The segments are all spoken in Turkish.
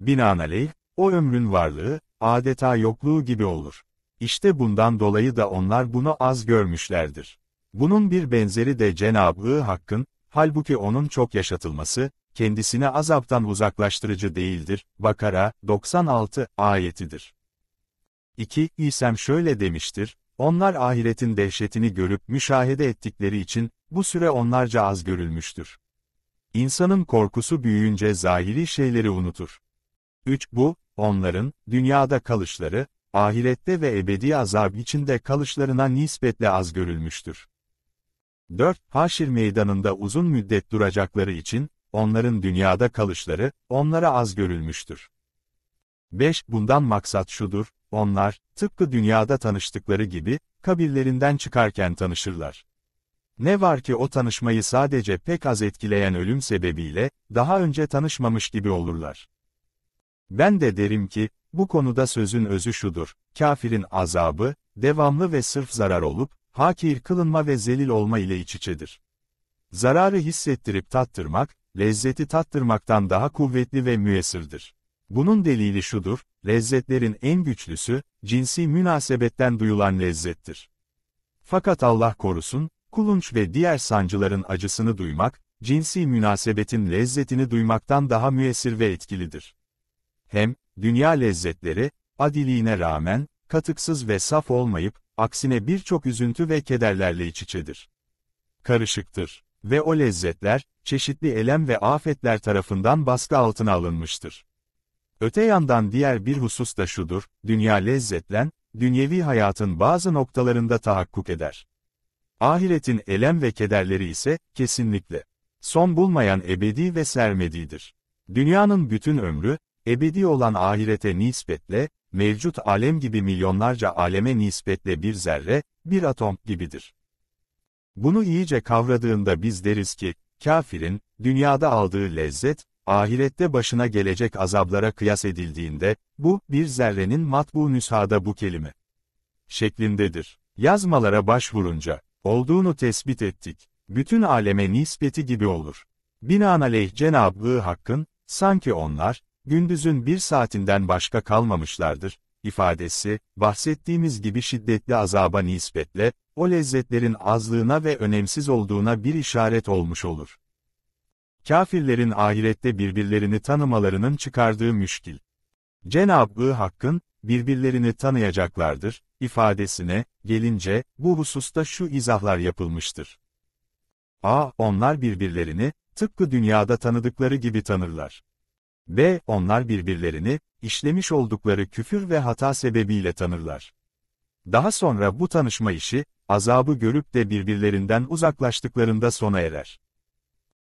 Binaenaleyh, o ömrün varlığı, adeta yokluğu gibi olur. İşte bundan dolayı da onlar bunu az görmüşlerdir. Bunun bir benzeri de Cenab-ı Hakk'ın, halbuki onun çok yaşatılması, kendisine azaptan uzaklaştırıcı değildir, Bakara, 96, ayetidir. 2. İsem şöyle demiştir, onlar ahiretin dehşetini görüp müşahede ettikleri için, bu süre onlarca az görülmüştür. İnsanın korkusu büyüyünce zahiri şeyleri unutur. 3. Bu, onların, dünyada kalışları, ahirette ve ebedi azab içinde kalışlarına nispetle az görülmüştür. 4. Haşir meydanında uzun müddet duracakları için, onların dünyada kalışları, onlara az görülmüştür. 5. Bundan maksat şudur, onlar, tıpkı dünyada tanıştıkları gibi, kabirlerinden çıkarken tanışırlar. Ne var ki o tanışmayı sadece pek az etkileyen ölüm sebebiyle, daha önce tanışmamış gibi olurlar. Ben de derim ki, bu konuda sözün özü şudur, kafirin azabı, devamlı ve sırf zarar olup, hakir kılınma ve zelil olma ile iç içedir. Zararı hissettirip tattırmak, lezzeti tattırmaktan daha kuvvetli ve müesirdir. Bunun delili şudur, lezzetlerin en güçlüsü, cinsi münasebetten duyulan lezzettir. Fakat Allah korusun, kulunç ve diğer sancıların acısını duymak, cinsi münasebetin lezzetini duymaktan daha müesir ve etkilidir. Hem, dünya lezzetleri, adiliğine rağmen, katıksız ve saf olmayıp, aksine birçok üzüntü ve kederlerle iç içedir. Karışıktır. Ve o lezzetler, çeşitli elem ve afetler tarafından baskı altına alınmıştır. Öte yandan diğer bir husus da şudur, dünya lezzetlen, dünyevi hayatın bazı noktalarında tahakkuk eder. Ahiretin elem ve kederleri ise, kesinlikle, son bulmayan ebedi ve sermediğidir. Dünyanın bütün ömrü, ebedi olan ahirete nispetle, mevcut alem gibi milyonlarca aleme nispetle bir zerre, bir atom gibidir. Bunu iyice kavradığında biz deriz ki, kafirin, dünyada aldığı lezzet, ahirette başına gelecek azablara kıyas edildiğinde, bu, bir zerrenin matbu nüshada bu kelime şeklindedir. Yazmalara başvurunca, olduğunu tespit ettik. Bütün aleme nispeti gibi olur. Binaenaleyh Cenab-ı Hakk'ın, sanki onlar, gündüzün bir saatinden başka kalmamışlardır, ifadesi, bahsettiğimiz gibi şiddetli azaba nispetle, o lezzetlerin azlığına ve önemsiz olduğuna bir işaret olmuş olur. Kafirlerin ahirette birbirlerini tanımalarının çıkardığı müşkil. Cenab-ı Hakk'ın, birbirlerini tanıyacaklardır, ifadesine, gelince, bu hususta şu izahlar yapılmıştır. A. Onlar birbirlerini, tıpkı dünyada tanıdıkları gibi tanırlar. B. Onlar birbirlerini, işlemiş oldukları küfür ve hata sebebiyle tanırlar. Daha sonra bu tanışma işi, azabı görüp de birbirlerinden uzaklaştıklarında sona erer.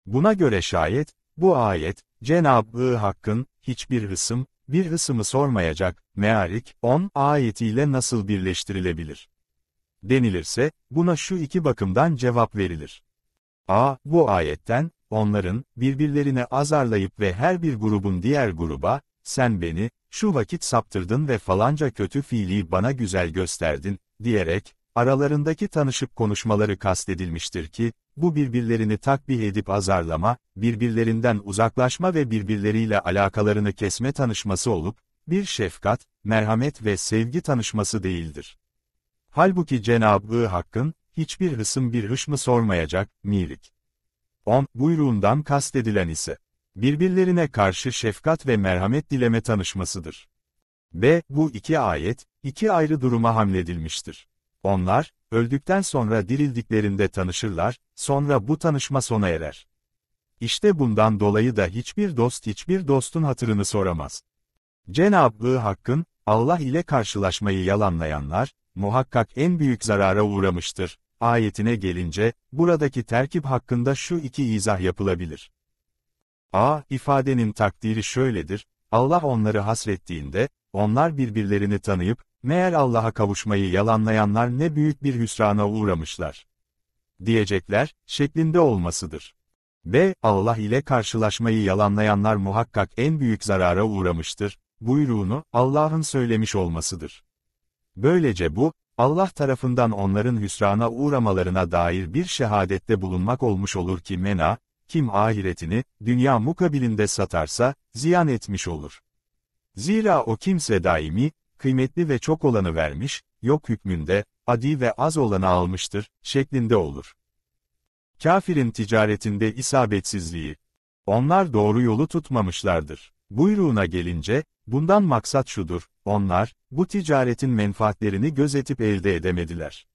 Buna göre şayet, bu ayet, Cenab-ı Hakk'ın, hiçbir hısım, bir hısımı sormayacak, Mealik 10 ayetiyle nasıl birleştirilebilir? Denilirse, buna şu iki bakımdan cevap verilir. A. Bu ayetten, onların, birbirlerine azarlayıp ve her bir grubun diğer gruba, sen beni, şu vakit saptırdın ve falanca kötü fiili bana güzel gösterdin, diyerek, aralarındaki tanışıp konuşmaları kastedilmiştir ki, bu birbirlerini takbih edip azarlama, birbirlerinden uzaklaşma ve birbirleriyle alakalarını kesme tanışması olup, bir şefkat, merhamet ve sevgi tanışması değildir. Halbuki Cenab-ı Hakk'ın, hiçbir hısım bir hışmı sormayacak, milik. 10. Buyruğundan kastedilen ise, birbirlerine karşı şefkat ve merhamet dileme tanışmasıdır. B. Bu iki ayet, iki ayrı duruma hamledilmiştir. Onlar, öldükten sonra dirildiklerinde tanışırlar, sonra bu tanışma sona erer. İşte bundan dolayı da hiçbir dost hiçbir dostun hatırını soramaz. Cenab-ı Hakk'ın, Allah ile karşılaşmayı yalanlayanlar, muhakkak en büyük zarara uğramıştır ayetine gelince, buradaki terkip hakkında şu iki izah yapılabilir. A. ifadenin takdiri şöyledir, Allah onları hasrettiğinde, onlar birbirlerini tanıyıp, meğer Allah'a kavuşmayı yalanlayanlar ne büyük bir hüsrana uğramışlar. Diyecekler, şeklinde olmasıdır. B. Allah ile karşılaşmayı yalanlayanlar muhakkak en büyük zarara uğramıştır, buyruğunu Allah'ın söylemiş olmasıdır. Böylece bu, Allah tarafından onların hüsrana uğramalarına dair bir şehadette bulunmak olmuş olur ki mena, kim ahiretini, dünya mukabilinde satarsa, ziyan etmiş olur. Zira o kimse daimi, kıymetli ve çok olanı vermiş, yok hükmünde, adi ve az olanı almıştır, şeklinde olur. Kafirin ticaretinde isabetsizliği. Onlar doğru yolu tutmamışlardır. Buyruğuna gelince, bundan maksat şudur, onlar, bu ticaretin menfaatlerini gözetip elde edemediler.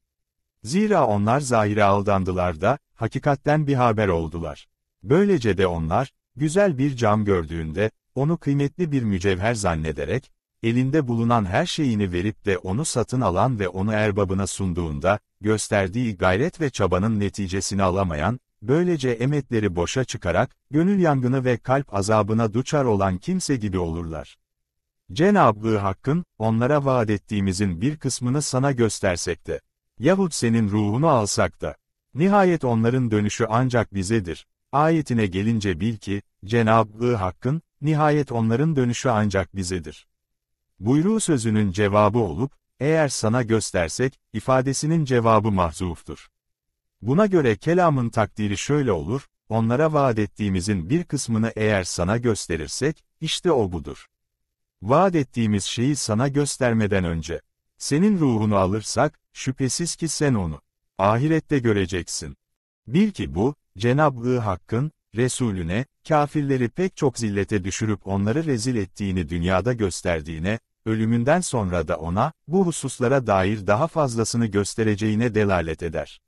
Zira onlar zahire aldandılar da, hakikatten bir haber oldular. Böylece de onlar, güzel bir cam gördüğünde, onu kıymetli bir mücevher zannederek, elinde bulunan her şeyini verip de onu satın alan ve onu erbabına sunduğunda, gösterdiği gayret ve çabanın neticesini alamayan, böylece emetleri boşa çıkarak, gönül yangını ve kalp azabına duçar olan kimse gibi olurlar. Cenab-ı Hakk'ın, onlara vaat ettiğimizin bir kısmını sana göstersek de, yahut senin ruhunu alsak da, nihayet onların dönüşü ancak bizedir. Ayetine gelince bil ki, Cenab-ı Hakk'ın, nihayet onların dönüşü ancak bizedir. Buyruğu sözünün cevabı olup, eğer sana göstersek, ifadesinin cevabı mahzuftur. Buna göre kelamın takdiri şöyle olur, onlara vaat ettiğimizin bir kısmını eğer sana gösterirsek, işte o budur vaat ettiğimiz şeyi sana göstermeden önce, senin ruhunu alırsak, şüphesiz ki sen onu, ahirette göreceksin. Bil ki bu, Cenab-ı Hakk'ın, Resulüne, kafirleri pek çok zillete düşürüp onları rezil ettiğini dünyada gösterdiğine, ölümünden sonra da ona, bu hususlara dair daha fazlasını göstereceğine delalet eder.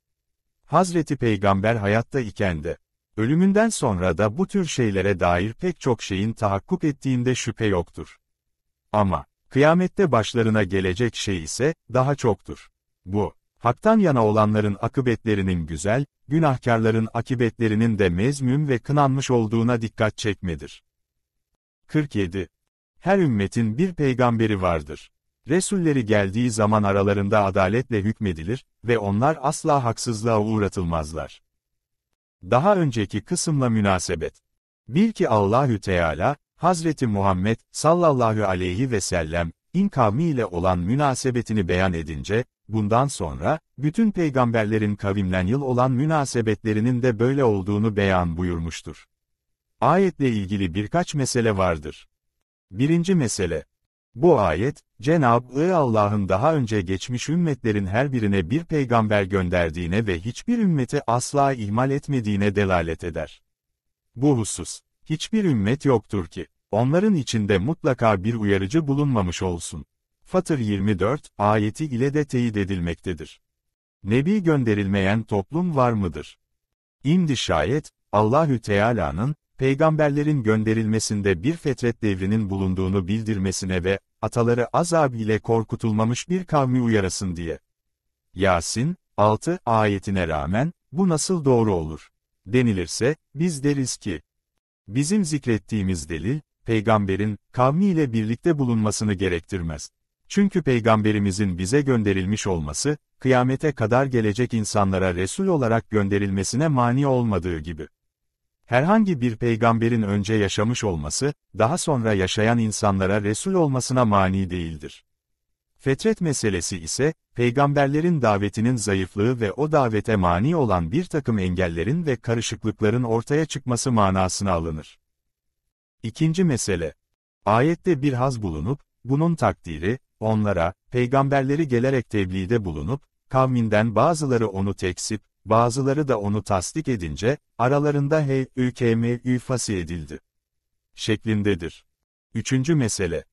Hazreti Peygamber hayatta iken de, ölümünden sonra da bu tür şeylere dair pek çok şeyin tahakkuk ettiğinde şüphe yoktur. Ama, kıyamette başlarına gelecek şey ise, daha çoktur. Bu, haktan yana olanların akıbetlerinin güzel, günahkarların akıbetlerinin de mezmüm ve kınanmış olduğuna dikkat çekmedir. 47. Her ümmetin bir peygamberi vardır. Resulleri geldiği zaman aralarında adaletle hükmedilir ve onlar asla haksızlığa uğratılmazlar. Daha önceki kısımla münasebet. Bil ki Allahü Teala, Hazreti Muhammed sallallahu aleyhi ve sellem, in kavmiyle olan münasebetini beyan edince, bundan sonra, bütün peygamberlerin kavimlen yıl olan münasebetlerinin de böyle olduğunu beyan buyurmuştur. Ayetle ilgili birkaç mesele vardır. Birinci mesele. Bu ayet, Cenab-ı Allah'ın daha önce geçmiş ümmetlerin her birine bir peygamber gönderdiğine ve hiçbir ümmeti asla ihmal etmediğine delalet eder. Bu husus, Hiçbir ümmet yoktur ki, onların içinde mutlaka bir uyarıcı bulunmamış olsun. Fatır 24, ayeti ile de teyit edilmektedir. Nebi gönderilmeyen toplum var mıdır? İmdi şayet, Allahü Teala'nın, peygamberlerin gönderilmesinde bir fetret devrinin bulunduğunu bildirmesine ve, ataları azab ile korkutulmamış bir kavmi uyarasın diye. Yasin, 6 ayetine rağmen, bu nasıl doğru olur? Denilirse, biz deriz ki, Bizim zikrettiğimiz delil, peygamberin, kavmiyle birlikte bulunmasını gerektirmez. Çünkü peygamberimizin bize gönderilmiş olması, kıyamete kadar gelecek insanlara Resul olarak gönderilmesine mani olmadığı gibi. Herhangi bir peygamberin önce yaşamış olması, daha sonra yaşayan insanlara Resul olmasına mani değildir. Fetret meselesi ise, peygamberlerin davetinin zayıflığı ve o davete mani olan bir takım engellerin ve karışıklıkların ortaya çıkması manasına alınır. İkinci mesele. Ayette bir haz bulunup, bunun takdiri, onlara, peygamberleri gelerek tebliğde bulunup, kavminden bazıları onu teksip, bazıları da onu tasdik edince, aralarında hey, ülkm, üfasi edildi. Şeklindedir. Üçüncü mesele.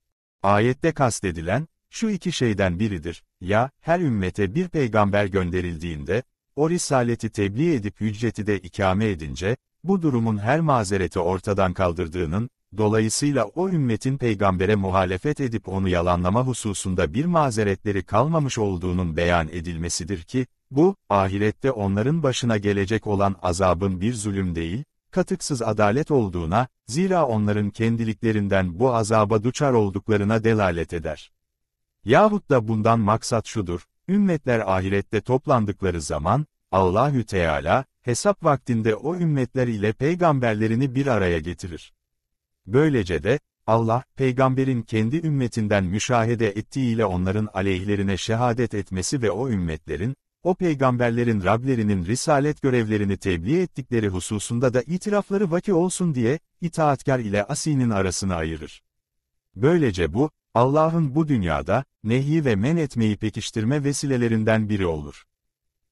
Ayette kastedilen, şu iki şeyden biridir, ya, her ümmete bir peygamber gönderildiğinde, o risaleti tebliğ edip hücreti de ikame edince, bu durumun her mazereti ortadan kaldırdığının, dolayısıyla o ümmetin peygambere muhalefet edip onu yalanlama hususunda bir mazeretleri kalmamış olduğunun beyan edilmesidir ki, bu, ahirette onların başına gelecek olan azabın bir zulüm değil, katıksız adalet olduğuna, zira onların kendiliklerinden bu azaba duçar olduklarına delalet eder. Yahut da bundan maksat şudur, ümmetler ahirette toplandıkları zaman, Allahü Teala, hesap vaktinde o ümmetler ile peygamberlerini bir araya getirir. Böylece de, Allah, peygamberin kendi ümmetinden müşahede ettiğiyle onların aleyhlerine şehadet etmesi ve o ümmetlerin, o peygamberlerin Rablerinin risalet görevlerini tebliğ ettikleri hususunda da itirafları vaki olsun diye, itaatkar ile asinin arasını ayırır. Böylece bu, Allah'ın bu dünyada, nehi ve men etmeyi pekiştirme vesilelerinden biri olur.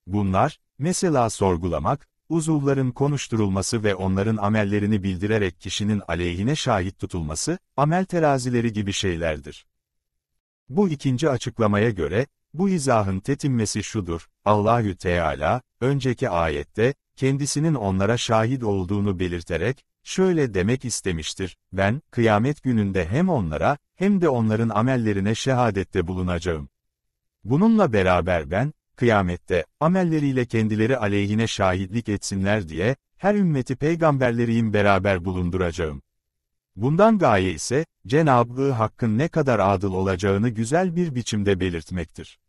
Bunlar, mesela sorgulamak, uzuvların konuşturulması ve onların amellerini bildirerek kişinin aleyhine şahit tutulması, amel terazileri gibi şeylerdir. Bu ikinci açıklamaya göre, bu izahın tetinmesi şudur, Allahü Teala, önceki ayette, kendisinin onlara şahit olduğunu belirterek, şöyle demek istemiştir, ben, kıyamet gününde hem onlara, hem de onların amellerine şehadette bulunacağım. Bununla beraber ben, kıyamette, amelleriyle kendileri aleyhine şahitlik etsinler diye, her ümmeti peygamberleriyim beraber bulunduracağım. Bundan gaye ise, Cenab-ı Hakk'ın ne kadar adıl olacağını güzel bir biçimde belirtmektir.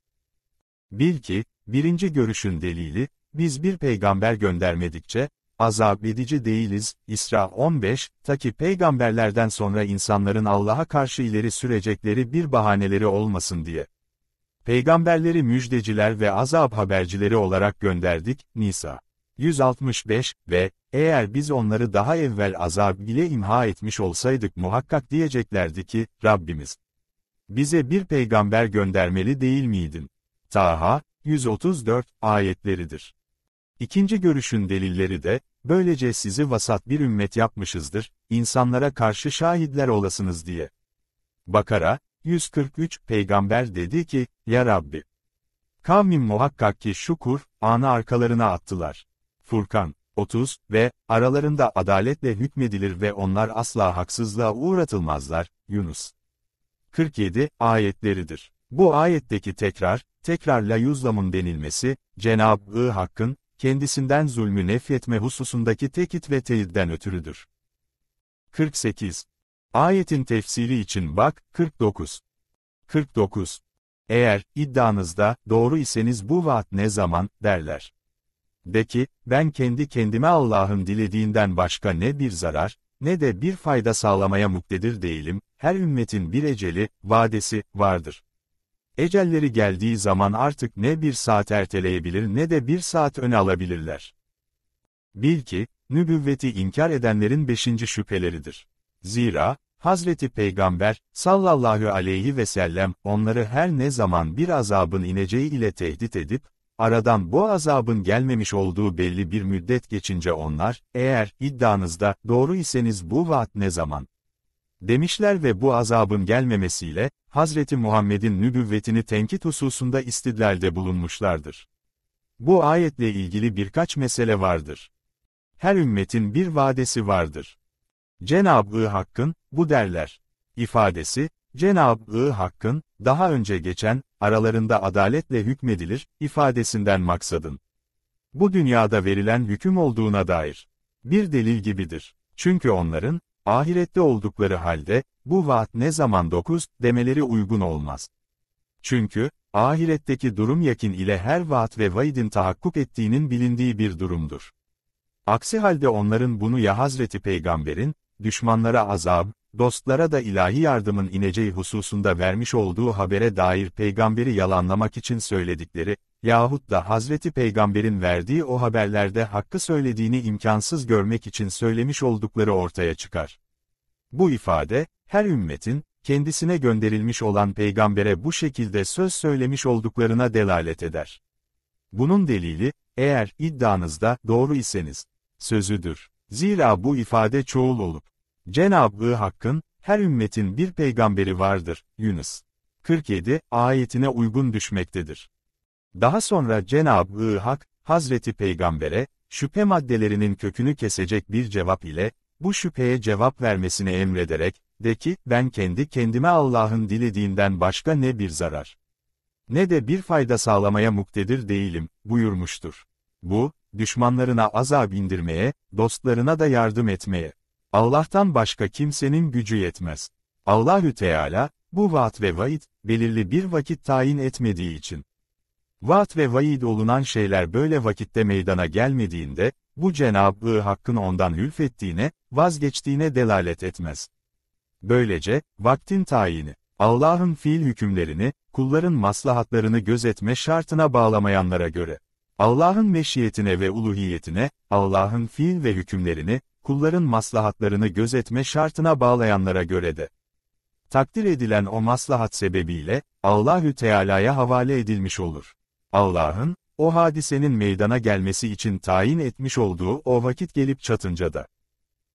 Bil ki, birinci görüşün delili, biz bir peygamber göndermedikçe, azap edici değiliz, İsra 15, ta peygamberlerden sonra insanların Allah'a karşı ileri sürecekleri bir bahaneleri olmasın diye. Peygamberleri müjdeciler ve azap habercileri olarak gönderdik, Nisa 165 ve, eğer biz onları daha evvel azap ile imha etmiş olsaydık muhakkak diyeceklerdi ki, Rabbimiz, bize bir peygamber göndermeli değil miydin? Taha, 134, ayetleridir. İkinci görüşün delilleri de, böylece sizi vasat bir ümmet yapmışızdır, insanlara karşı şahitler olasınız diye. Bakara, 143 Peygamber dedi ki, Ya Rabbi! Kavmim muhakkak ki şukur, anı arkalarına attılar. Furkan, 30 ve aralarında adaletle hükmedilir ve onlar asla haksızlığa uğratılmazlar. Yunus 47 ayetleridir. Bu ayetteki tekrar, tekrar la yuzlamun denilmesi, Cenab-ı Hakk'ın, kendisinden zulmü nefretme hususundaki tekit ve teyitten ötürüdür. 48. Ayetin tefsiri için bak, 49. 49. Eğer, iddianızda, doğru iseniz bu vaat ne zaman, derler. De ki, ben kendi kendime Allah'ın dilediğinden başka ne bir zarar, ne de bir fayda sağlamaya muktedir değilim, her ümmetin bir eceli, vadesi, vardır. Ecelleri geldiği zaman artık ne bir saat erteleyebilir ne de bir saat öne alabilirler. Bil ki, nübüvveti inkar edenlerin beşinci şüpheleridir. Zira, Hazreti Peygamber, sallallahu aleyhi ve sellem, onları her ne zaman bir azabın ineceği ile tehdit edip, aradan bu azabın gelmemiş olduğu belli bir müddet geçince onlar, eğer iddianızda doğru iseniz bu vaat ne zaman, demişler ve bu azabın gelmemesiyle, Hazreti Muhammed'in nübüvvetini tenkit hususunda istidlalde bulunmuşlardır. Bu ayetle ilgili birkaç mesele vardır. Her ümmetin bir vadesi vardır. Cenab-ı Hakk'ın, bu derler, ifadesi, Cenab-ı Hakk'ın, daha önce geçen, aralarında adaletle hükmedilir, ifadesinden maksadın. Bu dünyada verilen hüküm olduğuna dair. Bir delil gibidir. Çünkü onların, Ahirette oldukları halde, bu vaat ne zaman dokuz, demeleri uygun olmaz. Çünkü, ahiretteki durum yakin ile her vaat ve vaidin tahakkuk ettiğinin bilindiği bir durumdur. Aksi halde onların bunu ya Hazreti Peygamber'in, düşmanlara azab, dostlara da ilahi yardımın ineceği hususunda vermiş olduğu habere dair peygamberi yalanlamak için söyledikleri, yahut da Hazreti Peygamber'in verdiği o haberlerde hakkı söylediğini imkansız görmek için söylemiş oldukları ortaya çıkar. Bu ifade, her ümmetin, kendisine gönderilmiş olan peygambere bu şekilde söz söylemiş olduklarına delalet eder. Bunun delili, eğer iddianızda doğru iseniz, sözüdür. Zira bu ifade çoğul olup, Cenab-ı Hakk'ın, her ümmetin bir peygamberi vardır, Yunus. 47, ayetine uygun düşmektedir. Daha sonra Cenab-ı Hak, Hazreti Peygamber'e, şüphe maddelerinin kökünü kesecek bir cevap ile, bu şüpheye cevap vermesini emrederek, de ki, ben kendi kendime Allah'ın dilediğinden başka ne bir zarar, ne de bir fayda sağlamaya muktedir değilim, buyurmuştur. Bu, düşmanlarına azap indirmeye, dostlarına da yardım etmeye. Allah'tan başka kimsenin gücü yetmez. Allahü Teala, bu vaat ve vaid, belirli bir vakit tayin etmediği için, Vaat ve vaid olunan şeyler böyle vakitte meydana gelmediğinde, bu Cenab-ı Hakk'ın ondan hülfettiğine, vazgeçtiğine delalet etmez. Böylece, vaktin tayini, Allah'ın fiil hükümlerini, kulların maslahatlarını gözetme şartına bağlamayanlara göre, Allah'ın meşiyetine ve uluhiyetine, Allah'ın fiil ve hükümlerini, kulların maslahatlarını gözetme şartına bağlayanlara göre de, takdir edilen o maslahat sebebiyle, Allahü Teala'ya havale edilmiş olur. Allah'ın, o hadisenin meydana gelmesi için tayin etmiş olduğu o vakit gelip çatınca da.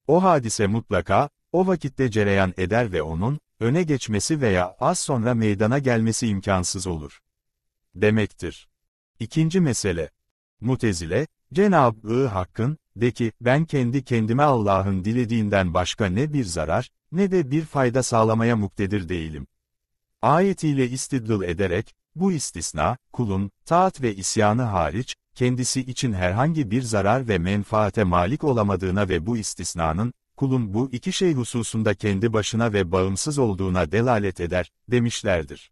O hadise mutlaka, o vakitte cereyan eder ve onun, öne geçmesi veya az sonra meydana gelmesi imkansız olur. Demektir. İkinci mesele. Mutezile, Cenab-ı Hakk'ın, de ki, ben kendi kendime Allah'ın dilediğinden başka ne bir zarar, ne de bir fayda sağlamaya muktedir değilim. Ayetiyle istidlil ederek, bu istisna, kulun, taat ve isyanı hariç, kendisi için herhangi bir zarar ve menfaate malik olamadığına ve bu istisnanın, kulun bu iki şey hususunda kendi başına ve bağımsız olduğuna delalet eder, demişlerdir.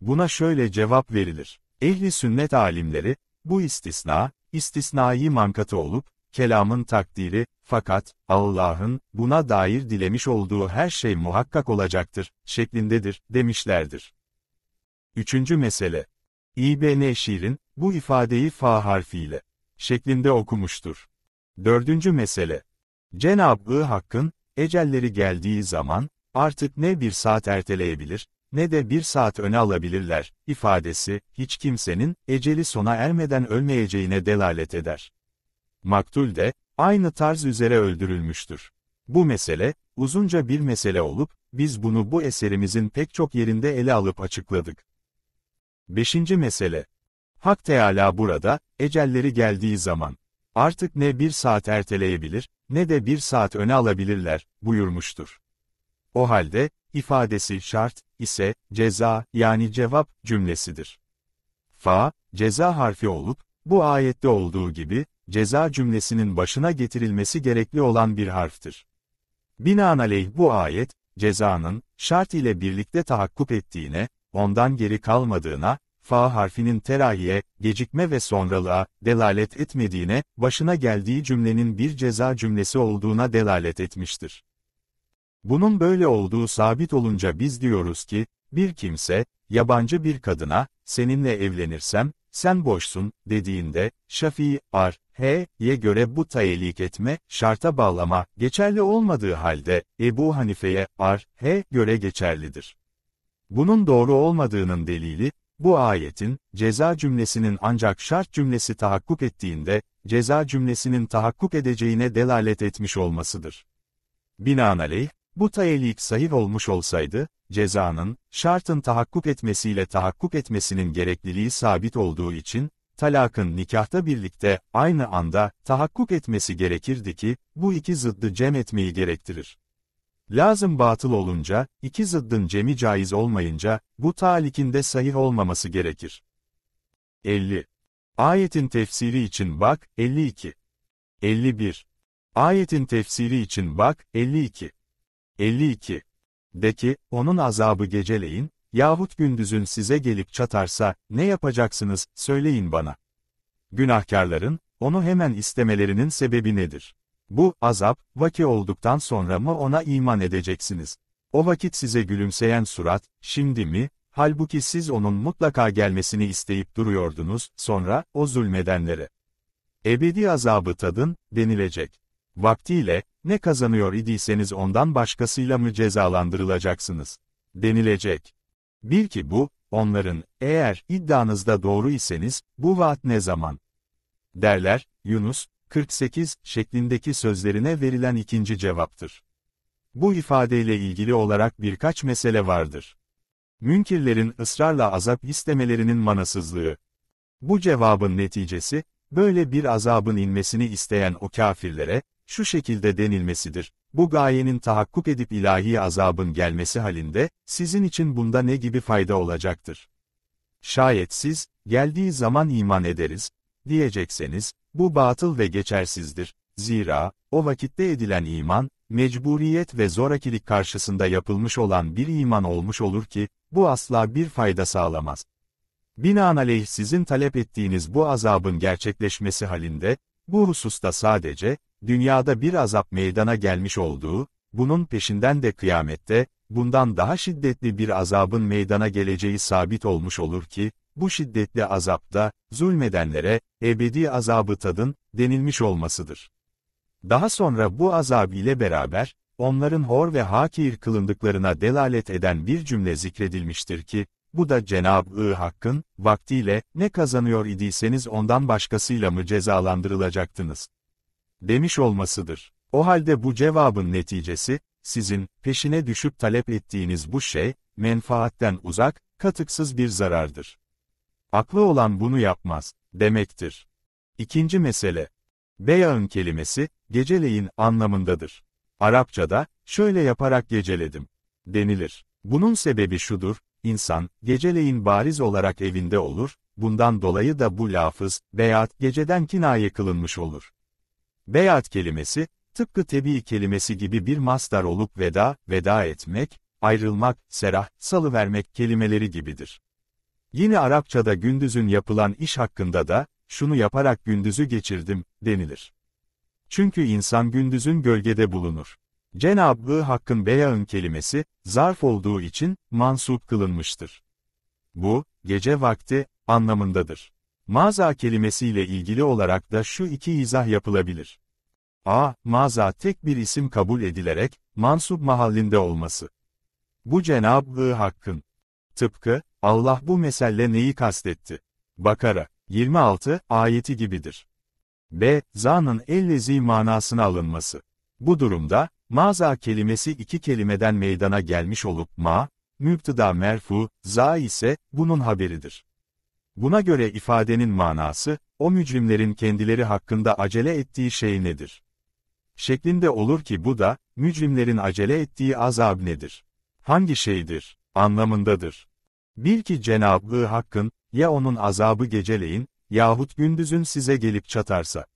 Buna şöyle cevap verilir. Ehli sünnet alimleri, bu istisna, istisnai mankatı olup, kelamın takdiri, fakat, Allah'ın, buna dair dilemiş olduğu her şey muhakkak olacaktır, şeklindedir, demişlerdir. Üçüncü mesele. İbn Şirin, bu ifadeyi fa harfiyle şeklinde okumuştur. Dördüncü mesele. Cenab-ı Hakk'ın, ecelleri geldiği zaman, artık ne bir saat erteleyebilir, ne de bir saat öne alabilirler, ifadesi, hiç kimsenin, eceli sona ermeden ölmeyeceğine delalet eder. Maktul de, aynı tarz üzere öldürülmüştür. Bu mesele, uzunca bir mesele olup, biz bunu bu eserimizin pek çok yerinde ele alıp açıkladık. Beşinci mesele. Hak Teala burada, ecelleri geldiği zaman, artık ne bir saat erteleyebilir, ne de bir saat öne alabilirler, buyurmuştur. O halde, ifadesi şart, ise, ceza, yani cevap, cümlesidir. Fa, ceza harfi olup, bu ayette olduğu gibi, ceza cümlesinin başına getirilmesi gerekli olan bir harftir. Binaenaleyh bu ayet, cezanın, şart ile birlikte tahakkuk ettiğine, ondan geri kalmadığına, fa harfinin terahiye, gecikme ve sonralığa delalet etmediğine, başına geldiği cümlenin bir ceza cümlesi olduğuna delalet etmiştir. Bunun böyle olduğu sabit olunca biz diyoruz ki, bir kimse, yabancı bir kadına, seninle evlenirsem, sen boşsun, dediğinde, Şafii, Ar, H'ye göre bu tayelik etme, şarta bağlama, geçerli olmadığı halde, Ebu Hanife'ye, Ar, he göre geçerlidir. Bunun doğru olmadığının delili, bu ayetin, ceza cümlesinin ancak şart cümlesi tahakkuk ettiğinde, ceza cümlesinin tahakkuk edeceğine delalet etmiş olmasıdır. Binaenaleyh, bu tayelik sahih olmuş olsaydı, cezanın, şartın tahakkuk etmesiyle tahakkuk etmesinin gerekliliği sabit olduğu için, talakın nikahta birlikte, aynı anda, tahakkuk etmesi gerekirdi ki, bu iki zıddı cem etmeyi gerektirir. Lazım batıl olunca, iki zıddın cemi caiz olmayınca, bu talikinde sahih olmaması gerekir. 50. Ayetin tefsiri için bak, 52. 51. Ayetin tefsiri için bak, 52. 52. De ki, onun azabı geceleyin, yahut gündüzün size gelip çatarsa, ne yapacaksınız, söyleyin bana. Günahkarların, onu hemen istemelerinin sebebi nedir? Bu, azap, vaki olduktan sonra mı ona iman edeceksiniz? O vakit size gülümseyen surat, şimdi mi, halbuki siz onun mutlaka gelmesini isteyip duruyordunuz, sonra, o zulmedenlere. Ebedi azabı tadın, denilecek. Vaktiyle, ne kazanıyor idiyseniz ondan başkasıyla mı cezalandırılacaksınız? Denilecek. Bil ki bu, onların, eğer iddianızda doğru iseniz, bu vaat ne zaman? Derler, Yunus, 48 şeklindeki sözlerine verilen ikinci cevaptır. Bu ifadeyle ilgili olarak birkaç mesele vardır. Münkirlerin ısrarla azap istemelerinin manasızlığı. Bu cevabın neticesi, böyle bir azabın inmesini isteyen o kafirlere, şu şekilde denilmesidir. Bu gayenin tahakkuk edip ilahi azabın gelmesi halinde, sizin için bunda ne gibi fayda olacaktır? Şayet siz, geldiği zaman iman ederiz, diyecekseniz, bu batıl ve geçersizdir. Zira, o vakitte edilen iman, mecburiyet ve zorakilik karşısında yapılmış olan bir iman olmuş olur ki, bu asla bir fayda sağlamaz. Binaenaleyh sizin talep ettiğiniz bu azabın gerçekleşmesi halinde, bu hususta sadece, dünyada bir azap meydana gelmiş olduğu, bunun peşinden de kıyamette, bundan daha şiddetli bir azabın meydana geleceği sabit olmuş olur ki, bu şiddetli azapta, zulmedenlere, ebedi azabı tadın, denilmiş olmasıdır. Daha sonra bu azab ile beraber, onların hor ve hakir kılındıklarına delalet eden bir cümle zikredilmiştir ki, bu da Cenab-ı Hakk'ın, vaktiyle, ne kazanıyor idiyseniz ondan başkasıyla mı cezalandırılacaktınız? Demiş olmasıdır. O halde bu cevabın neticesi, sizin, peşine düşüp talep ettiğiniz bu şey, menfaatten uzak, katıksız bir zarardır. Aklı olan bunu yapmaz, demektir. İkinci mesele. Beyağın kelimesi, geceleyin anlamındadır. Arapçada, şöyle yaparak geceledim, denilir. Bunun sebebi şudur, insan, geceleyin bariz olarak evinde olur, bundan dolayı da bu lafız, beyat geceden kinaye kılınmış olur. Beyat kelimesi, tıpkı tebi kelimesi gibi bir mastar olup veda, veda etmek, ayrılmak, serah, salıvermek kelimeleri gibidir. Yine Arapçada gündüzün yapılan iş hakkında da, şunu yaparak gündüzü geçirdim, denilir. Çünkü insan gündüzün gölgede bulunur. Cenab-ı Hakk'ın beyağın kelimesi, zarf olduğu için, mansup kılınmıştır. Bu, gece vakti, anlamındadır. Maza kelimesiyle ilgili olarak da şu iki izah yapılabilir. A. Maza tek bir isim kabul edilerek, mansup mahallinde olması. Bu Cenab-ı Hakk'ın, tıpkı, Allah bu meselle neyi kastetti? Bakara 26 ayeti gibidir. B. Zanın ellezi manasına alınması. Bu durumda, maza kelimesi iki kelimeden meydana gelmiş olup ma, müptıda merfu, za ise, bunun haberidir. Buna göre ifadenin manası, o mücrimlerin kendileri hakkında acele ettiği şey nedir? Şeklinde olur ki bu da, mücrimlerin acele ettiği azab nedir? Hangi şeydir? Anlamındadır. Bil ki Cenablığı Hakk'ın, ya onun azabı geceleyin, yahut gündüzün size gelip çatarsa.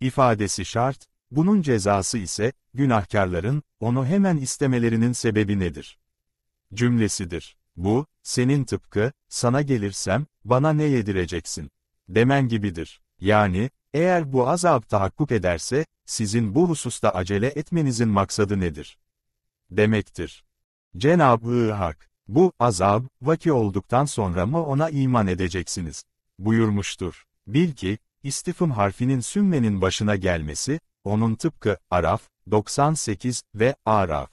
İfadesi şart, bunun cezası ise, günahkarların, onu hemen istemelerinin sebebi nedir? Cümlesidir. Bu, senin tıpkı, sana gelirsem, bana ne yedireceksin? Demen gibidir. Yani, eğer bu azap tahakkuk ederse, sizin bu hususta acele etmenizin maksadı nedir? Demektir. Cenab-ı Hak, bu, azab, vaki olduktan sonra mı ona iman edeceksiniz? Buyurmuştur. Bil ki, istifim harfinin sümmenin başına gelmesi, onun tıpkı Araf 98 ve Araf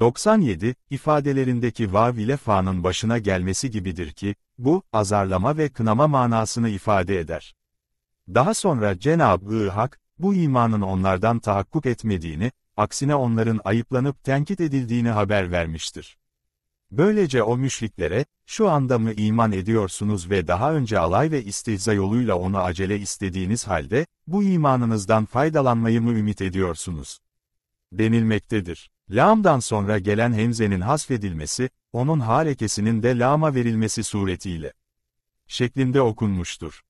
97 ifadelerindeki vav ile fa'nın başına gelmesi gibidir ki, bu, azarlama ve kınama manasını ifade eder. Daha sonra Cenab-ı Hak, bu imanın onlardan tahakkuk etmediğini, aksine onların ayıplanıp tenkit edildiğini haber vermiştir. Böylece o müşriklere, şu anda mı iman ediyorsunuz ve daha önce alay ve istihza yoluyla onu acele istediğiniz halde, bu imanınızdan faydalanmayı mı ümit ediyorsunuz? denilmektedir. Lam'dan sonra gelen hemzenin hasfedilmesi, onun harekesinin de lama verilmesi suretiyle şeklinde okunmuştur.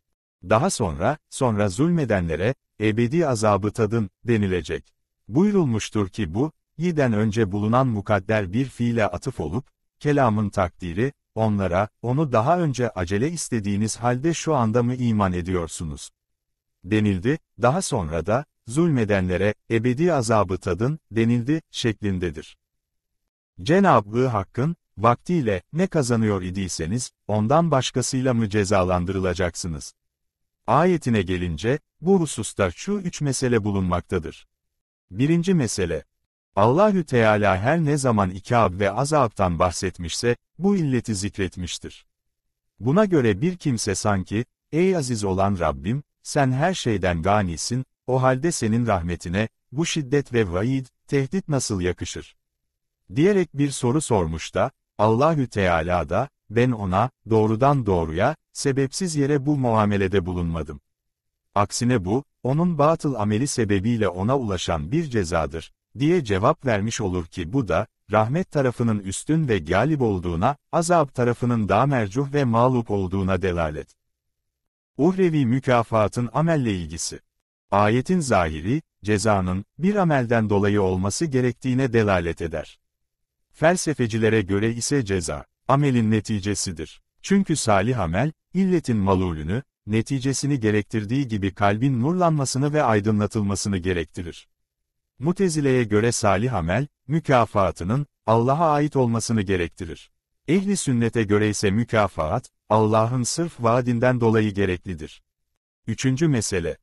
Daha sonra, sonra zulmedenlere, ebedi azabı tadın, denilecek. Buyurulmuştur ki bu, yiden önce bulunan mukadder bir fiile atıf olup, kelamın takdiri, onlara, onu daha önce acele istediğiniz halde şu anda mı iman ediyorsunuz? denildi, daha sonra da, zulmedenlere, ebedi azabı tadın, denildi, şeklindedir. Cenab-ı Hakk'ın, vaktiyle, ne kazanıyor idiyseniz, ondan başkasıyla mı cezalandırılacaksınız? Ayetine gelince, bu hususta şu üç mesele bulunmaktadır. Birinci mesele, Allahü Teala her ne zaman ikab ve azaptan bahsetmişse, bu illeti zikretmiştir. Buna göre bir kimse sanki, ey aziz olan Rabbim, sen her şeyden ganisin, o halde senin rahmetine, bu şiddet ve vaid, tehdit nasıl yakışır? Diyerek bir soru sormuş da, Allahü Teala da, ben ona, doğrudan doğruya, sebepsiz yere bu muamelede bulunmadım. Aksine bu, onun batıl ameli sebebiyle ona ulaşan bir cezadır diye cevap vermiş olur ki bu da, rahmet tarafının üstün ve galip olduğuna, azap tarafının daha mercuh ve mağlup olduğuna delalet. Uhrevi mükafatın amelle ilgisi. Ayetin zahiri, cezanın, bir amelden dolayı olması gerektiğine delalet eder. Felsefecilere göre ise ceza, amelin neticesidir. Çünkü salih amel, illetin malulünü, neticesini gerektirdiği gibi kalbin nurlanmasını ve aydınlatılmasını gerektirir. Mutezile'ye göre salih amel, mükafatının Allah'a ait olmasını gerektirir. Ehli sünnete göre ise mükafat, Allah'ın sırf vaadinden dolayı gereklidir. Üçüncü mesele.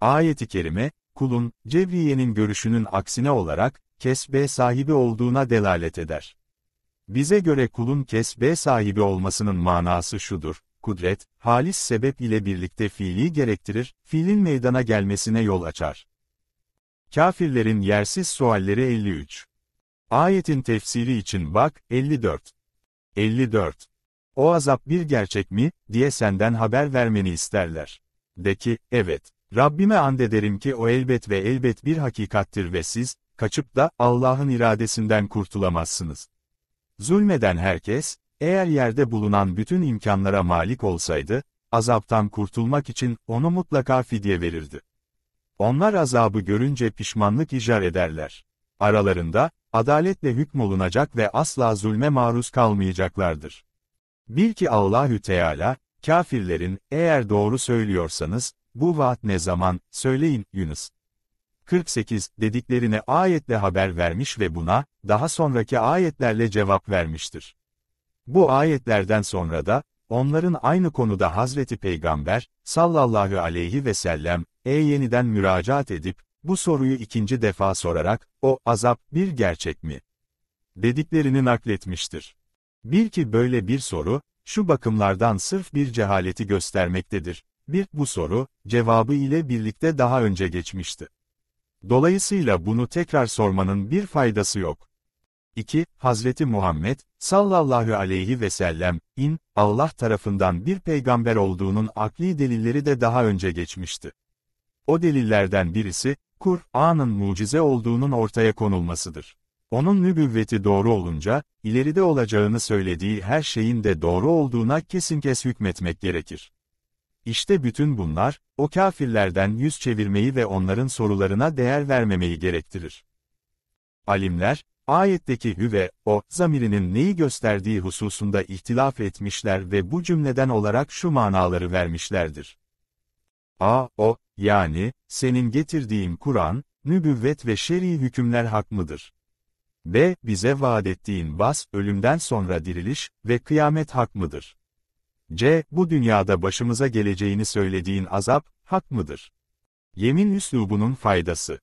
Ayet-i kerime, kulun, Cevriye'nin görüşünün aksine olarak, kesbe sahibi olduğuna delalet eder. Bize göre kulun kesbe sahibi olmasının manası şudur, kudret, halis sebep ile birlikte fiili gerektirir, fiilin meydana gelmesine yol açar. Kafirlerin yersiz sualleri 53. Ayetin tefsiri için bak 54. 54. O azap bir gerçek mi, diye senden haber vermeni isterler. De ki, evet, Rabbime and ederim ki o elbet ve elbet bir hakikattir ve siz, kaçıp da Allah'ın iradesinden kurtulamazsınız. Zulmeden herkes, eğer yerde bulunan bütün imkanlara malik olsaydı, azaptan kurtulmak için onu mutlaka fidye verirdi. Onlar azabı görünce pişmanlık icar ederler. Aralarında, adaletle hükmolunacak ve asla zulme maruz kalmayacaklardır. Bil ki Allahü Teala, kafirlerin, eğer doğru söylüyorsanız, bu vaat ne zaman, söyleyin, Yunus. 48, dediklerine ayetle haber vermiş ve buna, daha sonraki ayetlerle cevap vermiştir. Bu ayetlerden sonra da, onların aynı konuda Hazreti Peygamber, sallallahu aleyhi ve sellem, e yeniden müracaat edip, bu soruyu ikinci defa sorarak, o azap bir gerçek mi? dediklerini nakletmiştir. Bir ki böyle bir soru, şu bakımlardan sırf bir cehaleti göstermektedir. Bir, bu soru, cevabı ile birlikte daha önce geçmişti. Dolayısıyla bunu tekrar sormanın bir faydası yok. 2. Hazreti Muhammed, sallallahu aleyhi ve sellem, in, Allah tarafından bir peygamber olduğunun akli delilleri de daha önce geçmişti. O delillerden birisi, Kur'an'ın mucize olduğunun ortaya konulmasıdır. Onun nübüvveti doğru olunca, ileride olacağını söylediği her şeyin de doğru olduğuna kesin kes hükmetmek gerekir. İşte bütün bunlar, o kafirlerden yüz çevirmeyi ve onların sorularına değer vermemeyi gerektirir. Alimler, ayetteki hü ve o zamirinin neyi gösterdiği hususunda ihtilaf etmişler ve bu cümleden olarak şu manaları vermişlerdir. A, o, yani, senin getirdiğin Kur'an, nübüvvet ve şer'i hükümler hak mıdır? B, bize vaat ettiğin bas, ölümden sonra diriliş ve kıyamet hak mıdır? C, bu dünyada başımıza geleceğini söylediğin azap, hak mıdır? Yemin üslubunun faydası.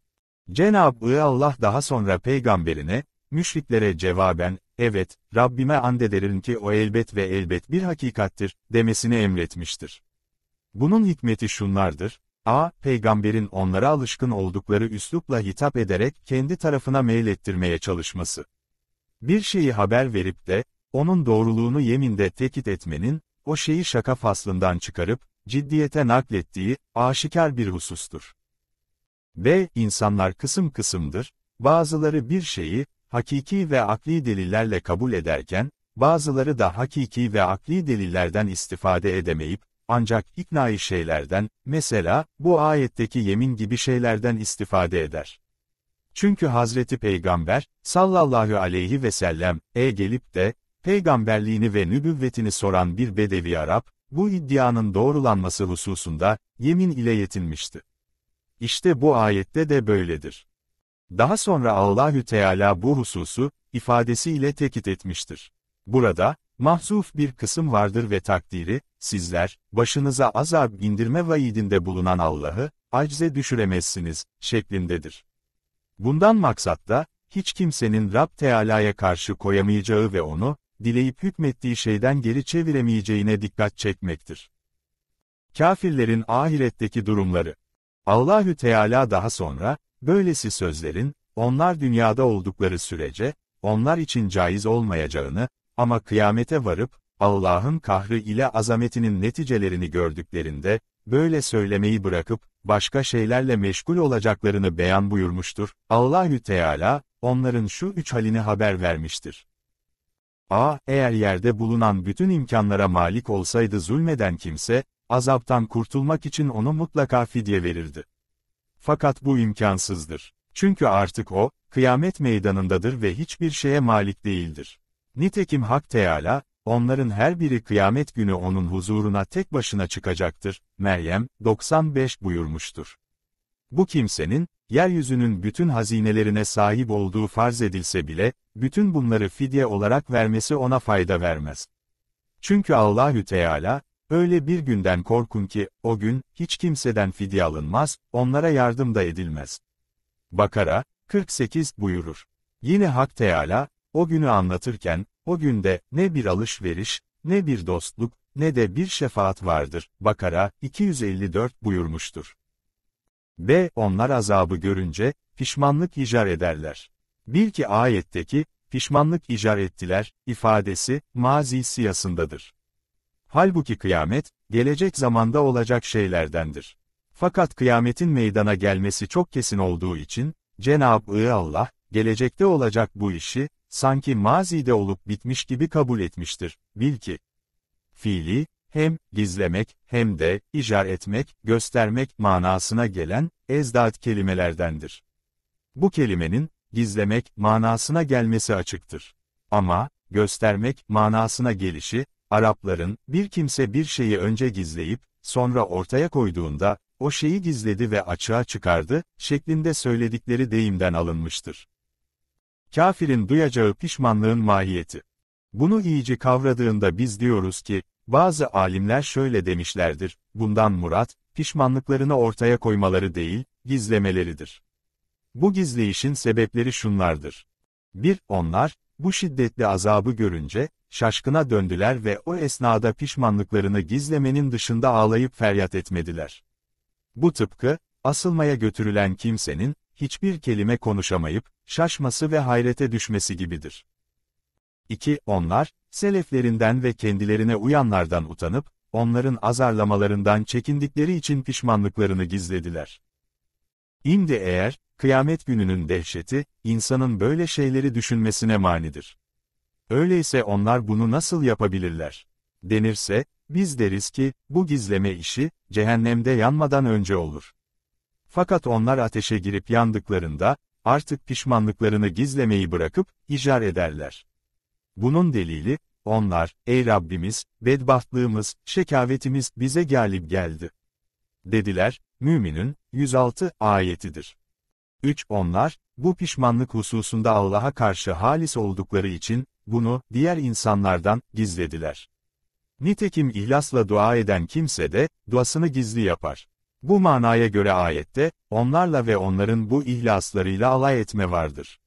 Cenab-ı Allah daha sonra peygamberine, müşriklere cevaben, evet, Rabbime andederim ki o elbet ve elbet bir hakikattir, demesini emretmiştir. Bunun hikmeti şunlardır, a. Peygamberin onlara alışkın oldukları üslupla hitap ederek kendi tarafına meylettirmeye çalışması. Bir şeyi haber verip de, onun doğruluğunu yeminde tekit etmenin, o şeyi şaka faslından çıkarıp, ciddiyete naklettiği, aşikar bir husustur. B. insanlar kısım kısımdır, bazıları bir şeyi, hakiki ve akli delillerle kabul ederken, bazıları da hakiki ve akli delillerden istifade edemeyip, ancak iknai şeylerden, mesela, bu ayetteki yemin gibi şeylerden istifade eder. Çünkü Hazreti Peygamber, sallallahu aleyhi ve sellem, e gelip de, peygamberliğini ve nübüvvetini soran bir bedevi Arap, bu iddianın doğrulanması hususunda, yemin ile yetinmişti. İşte bu ayette de böyledir. Daha sonra Allahü Teala bu hususu, ifadesiyle tekit etmiştir. Burada, Mahzuf bir kısım vardır ve takdiri, sizler, başınıza azab indirme vaidinde bulunan Allah'ı, acze düşüremezsiniz, şeklindedir. Bundan maksat da, hiç kimsenin Rab Teala'ya karşı koyamayacağı ve onu, dileyip hükmettiği şeyden geri çeviremeyeceğine dikkat çekmektir. Kafirlerin ahiretteki durumları Allahü Teala daha sonra, böylesi sözlerin, onlar dünyada oldukları sürece, onlar için caiz olmayacağını, ama kıyamete varıp, Allah'ın kahri ile azametinin neticelerini gördüklerinde, böyle söylemeyi bırakıp, başka şeylerle meşgul olacaklarını beyan buyurmuştur. Allahü Teala, onların şu üç halini haber vermiştir. A. Eğer yerde bulunan bütün imkanlara malik olsaydı zulmeden kimse, azaptan kurtulmak için onu mutlaka fidye verirdi. Fakat bu imkansızdır. Çünkü artık o, kıyamet meydanındadır ve hiçbir şeye malik değildir. Nitekim Hak Teala, onların her biri kıyamet günü onun huzuruna tek başına çıkacaktır, Meryem 95 buyurmuştur. Bu kimsenin, yeryüzünün bütün hazinelerine sahip olduğu farz edilse bile, bütün bunları fidye olarak vermesi ona fayda vermez. Çünkü Allahü Teala, öyle bir günden korkun ki, o gün, hiç kimseden fidye alınmaz, onlara yardım da edilmez. Bakara, 48 buyurur. Yine Hak Teala, o günü anlatırken, o günde ne bir alışveriş, ne bir dostluk, ne de bir şefaat vardır. Bakara 254 buyurmuştur. B. Onlar azabı görünce, pişmanlık icar ederler. Bil ki ayetteki, pişmanlık icar ettiler, ifadesi, mazi siyasındadır. Halbuki kıyamet, gelecek zamanda olacak şeylerdendir. Fakat kıyametin meydana gelmesi çok kesin olduğu için, Cenab-ı Allah, gelecekte olacak bu işi, sanki mazide olup bitmiş gibi kabul etmiştir. Bil ki, fiili, hem gizlemek hem de icar etmek, göstermek manasına gelen ezdat kelimelerdendir. Bu kelimenin gizlemek manasına gelmesi açıktır. Ama göstermek manasına gelişi Arapların bir kimse bir şeyi önce gizleyip sonra ortaya koyduğunda o şeyi gizledi ve açığa çıkardı şeklinde söyledikleri deyimden alınmıştır kafirin duyacağı pişmanlığın mahiyeti. Bunu iyice kavradığında biz diyoruz ki, bazı alimler şöyle demişlerdir, bundan murat, pişmanlıklarını ortaya koymaları değil, gizlemeleridir. Bu gizleyişin sebepleri şunlardır. 1. Onlar, bu şiddetli azabı görünce, şaşkına döndüler ve o esnada pişmanlıklarını gizlemenin dışında ağlayıp feryat etmediler. Bu tıpkı, asılmaya götürülen kimsenin, hiçbir kelime konuşamayıp, şaşması ve hayrete düşmesi gibidir. 2. Onlar, seleflerinden ve kendilerine uyanlardan utanıp, onların azarlamalarından çekindikleri için pişmanlıklarını gizlediler. İmdi eğer, kıyamet gününün dehşeti, insanın böyle şeyleri düşünmesine manidir. Öyleyse onlar bunu nasıl yapabilirler? Denirse, biz deriz ki, bu gizleme işi, cehennemde yanmadan önce olur. Fakat onlar ateşe girip yandıklarında, artık pişmanlıklarını gizlemeyi bırakıp, icar ederler. Bunun delili, onlar, ey Rabbimiz, bedbahtlığımız, şekavetimiz bize galip geldi. Dediler, müminin 106, ayetidir. 3. Onlar, bu pişmanlık hususunda Allah'a karşı halis oldukları için, bunu, diğer insanlardan, gizlediler. Nitekim ihlasla dua eden kimse de, duasını gizli yapar. Bu manaya göre ayette, onlarla ve onların bu ihlaslarıyla alay etme vardır.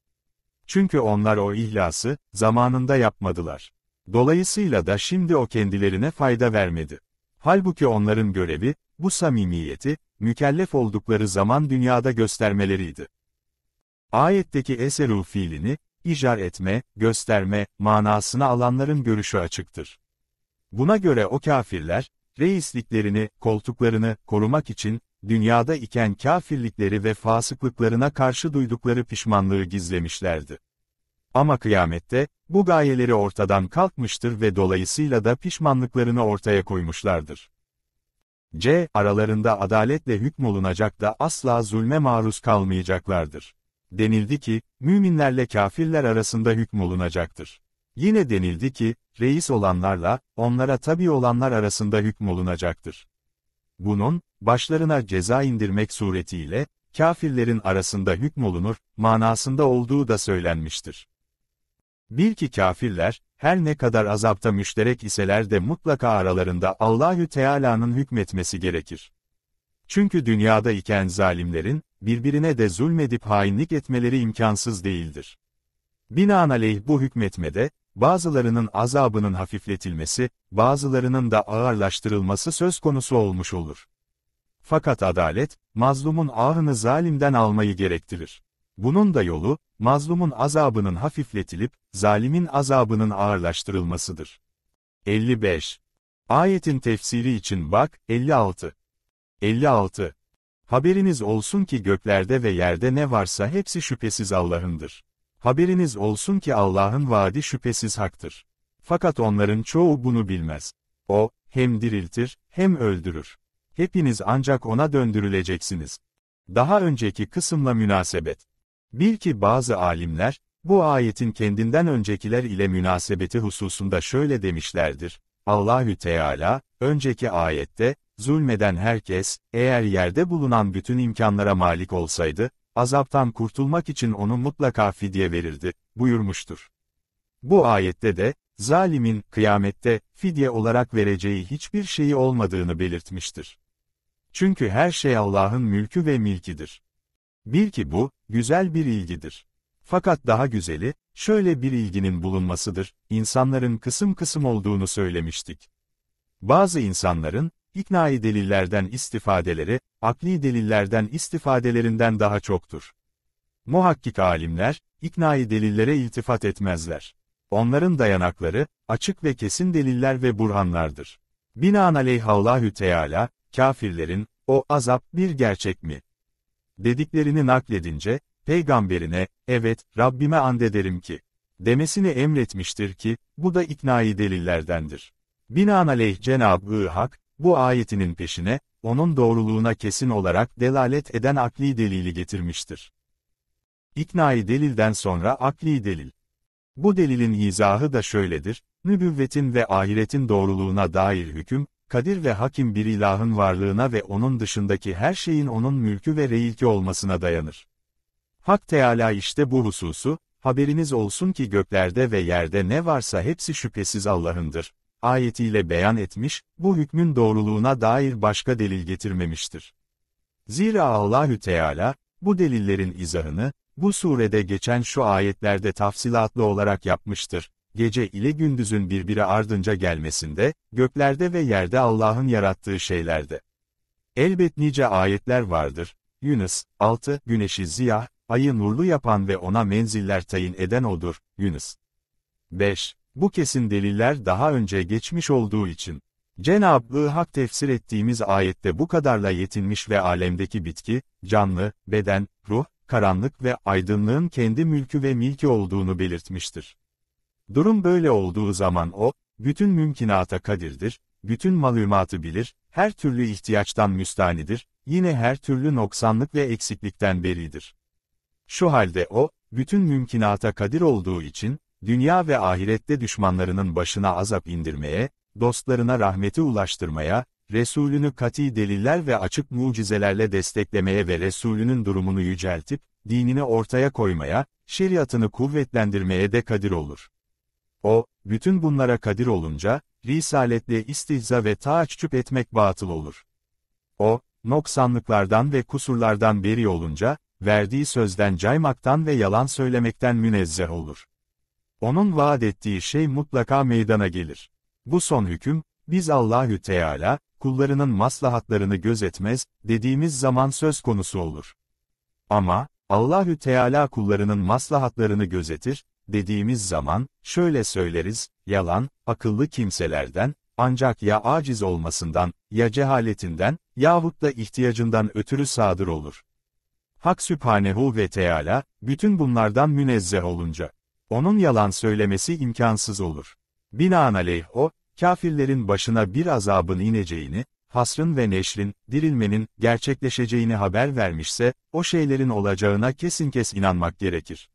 Çünkü onlar o ihlası, zamanında yapmadılar. Dolayısıyla da şimdi o kendilerine fayda vermedi. Halbuki onların görevi, bu samimiyeti, mükellef oldukları zaman dünyada göstermeleriydi. Ayetteki eserul fiilini, icar etme, gösterme, manasını alanların görüşü açıktır. Buna göre o kafirler, reisliklerini, koltuklarını korumak için, dünyada iken kafirlikleri ve fasıklıklarına karşı duydukları pişmanlığı gizlemişlerdi. Ama kıyamette, bu gayeleri ortadan kalkmıştır ve dolayısıyla da pişmanlıklarını ortaya koymuşlardır. C. Aralarında adaletle hükmolunacak da asla zulme maruz kalmayacaklardır. Denildi ki, müminlerle kafirler arasında hükmolunacaktır. Yine denildi ki, reis olanlarla, onlara tabi olanlar arasında hükm olunacaktır. Bunun, başlarına ceza indirmek suretiyle, kafirlerin arasında hükm olunur manasında olduğu da söylenmiştir. Bil ki kafirler, her ne kadar azapta müşterek iseler de mutlaka aralarında Allahü Teala'nın hükmetmesi gerekir. Çünkü dünyada iken zalimlerin, birbirine de zulmedip hainlik etmeleri imkansız değildir. Binaenaleyh bu hükmetmede, bazılarının azabının hafifletilmesi, bazılarının da ağırlaştırılması söz konusu olmuş olur. Fakat adalet, mazlumun ağrını zalimden almayı gerektirir. Bunun da yolu, mazlumun azabının hafifletilip, zalimin azabının ağırlaştırılmasıdır. 55. Ayetin tefsiri için bak, 56. 56. Haberiniz olsun ki göklerde ve yerde ne varsa hepsi şüphesiz Allah'ındır. Haberiniz olsun ki Allah'ın vaadi şüphesiz haktır. Fakat onların çoğu bunu bilmez. O, hem diriltir, hem öldürür. Hepiniz ancak ona döndürüleceksiniz. Daha önceki kısımla münasebet. Bil ki bazı alimler, bu ayetin kendinden öncekiler ile münasebeti hususunda şöyle demişlerdir. Allahü Teala, önceki ayette, zulmeden herkes, eğer yerde bulunan bütün imkanlara malik olsaydı, azaptan kurtulmak için onu mutlaka fidye verirdi, buyurmuştur. Bu ayette de, zalimin, kıyamette, fidye olarak vereceği hiçbir şeyi olmadığını belirtmiştir. Çünkü her şey Allah'ın mülkü ve milkidir. Bil ki bu, güzel bir ilgidir. Fakat daha güzeli, şöyle bir ilginin bulunmasıdır, insanların kısım kısım olduğunu söylemiştik. Bazı insanların, İknai delillerden istifadeleri, akli delillerden istifadelerinden daha çoktur. Muhakkik alimler, iknai delillere iltifat etmezler. Onların dayanakları, açık ve kesin deliller ve burhanlardır. Binaenaleyh Allahü Teala, kafirlerin, o azap bir gerçek mi? Dediklerini nakledince, peygamberine, evet, Rabbime andederim ki, demesini emretmiştir ki, bu da iknai delillerdendir. Binaenaleyh Cenab-ı Hak, bu ayetinin peşine, onun doğruluğuna kesin olarak delalet eden akli delili getirmiştir. İknai delilden sonra akli delil. Bu delilin izahı da şöyledir, nübüvvetin ve ahiretin doğruluğuna dair hüküm, kadir ve hakim bir ilahın varlığına ve onun dışındaki her şeyin onun mülkü ve reilki olmasına dayanır. Hak Teala işte bu hususu, haberiniz olsun ki göklerde ve yerde ne varsa hepsi şüphesiz Allah'ındır ayetiyle beyan etmiş, bu hükmün doğruluğuna dair başka delil getirmemiştir. Zira Allahü Teala, bu delillerin izahını, bu surede geçen şu ayetlerde tafsilatlı olarak yapmıştır. Gece ile gündüzün birbiri ardınca gelmesinde, göklerde ve yerde Allah'ın yarattığı şeylerde. Elbet nice ayetler vardır. Yunus 6 Güneşi ziyah, ayı nurlu yapan ve ona menziller tayin eden odur. Yunus 5 bu kesin deliller daha önce geçmiş olduğu için. Cenab-ı Hak tefsir ettiğimiz ayette bu kadarla yetinmiş ve alemdeki bitki, canlı, beden, ruh, karanlık ve aydınlığın kendi mülkü ve milki olduğunu belirtmiştir. Durum böyle olduğu zaman o, bütün mümkinata kadirdir, bütün malumatı bilir, her türlü ihtiyaçtan müstanidir, yine her türlü noksanlık ve eksiklikten beridir. Şu halde o, bütün mümkinata kadir olduğu için, dünya ve ahirette düşmanlarının başına azap indirmeye, dostlarına rahmeti ulaştırmaya, Resulünü kati deliller ve açık mucizelerle desteklemeye ve Resulünün durumunu yüceltip, dinini ortaya koymaya, şeriatını kuvvetlendirmeye de kadir olur. O, bütün bunlara kadir olunca, risaletle istihza ve taaççüp etmek batıl olur. O, noksanlıklardan ve kusurlardan beri olunca, verdiği sözden caymaktan ve yalan söylemekten münezzeh olur. Onun vaat ettiği şey mutlaka meydana gelir. Bu son hüküm, biz Allahü Teala, kullarının maslahatlarını gözetmez, dediğimiz zaman söz konusu olur. Ama, Allahü Teala kullarının maslahatlarını gözetir, dediğimiz zaman, şöyle söyleriz, yalan, akıllı kimselerden, ancak ya aciz olmasından, ya cehaletinden, yahut da ihtiyacından ötürü sadır olur. Hak Sübhanehu ve Teala, bütün bunlardan münezzeh olunca, onun yalan söylemesi imkansız olur. Binaenaleyh o, kafirlerin başına bir azabın ineceğini, hasrın ve neşrin, dirilmenin, gerçekleşeceğini haber vermişse, o şeylerin olacağına kesin kes inanmak gerekir.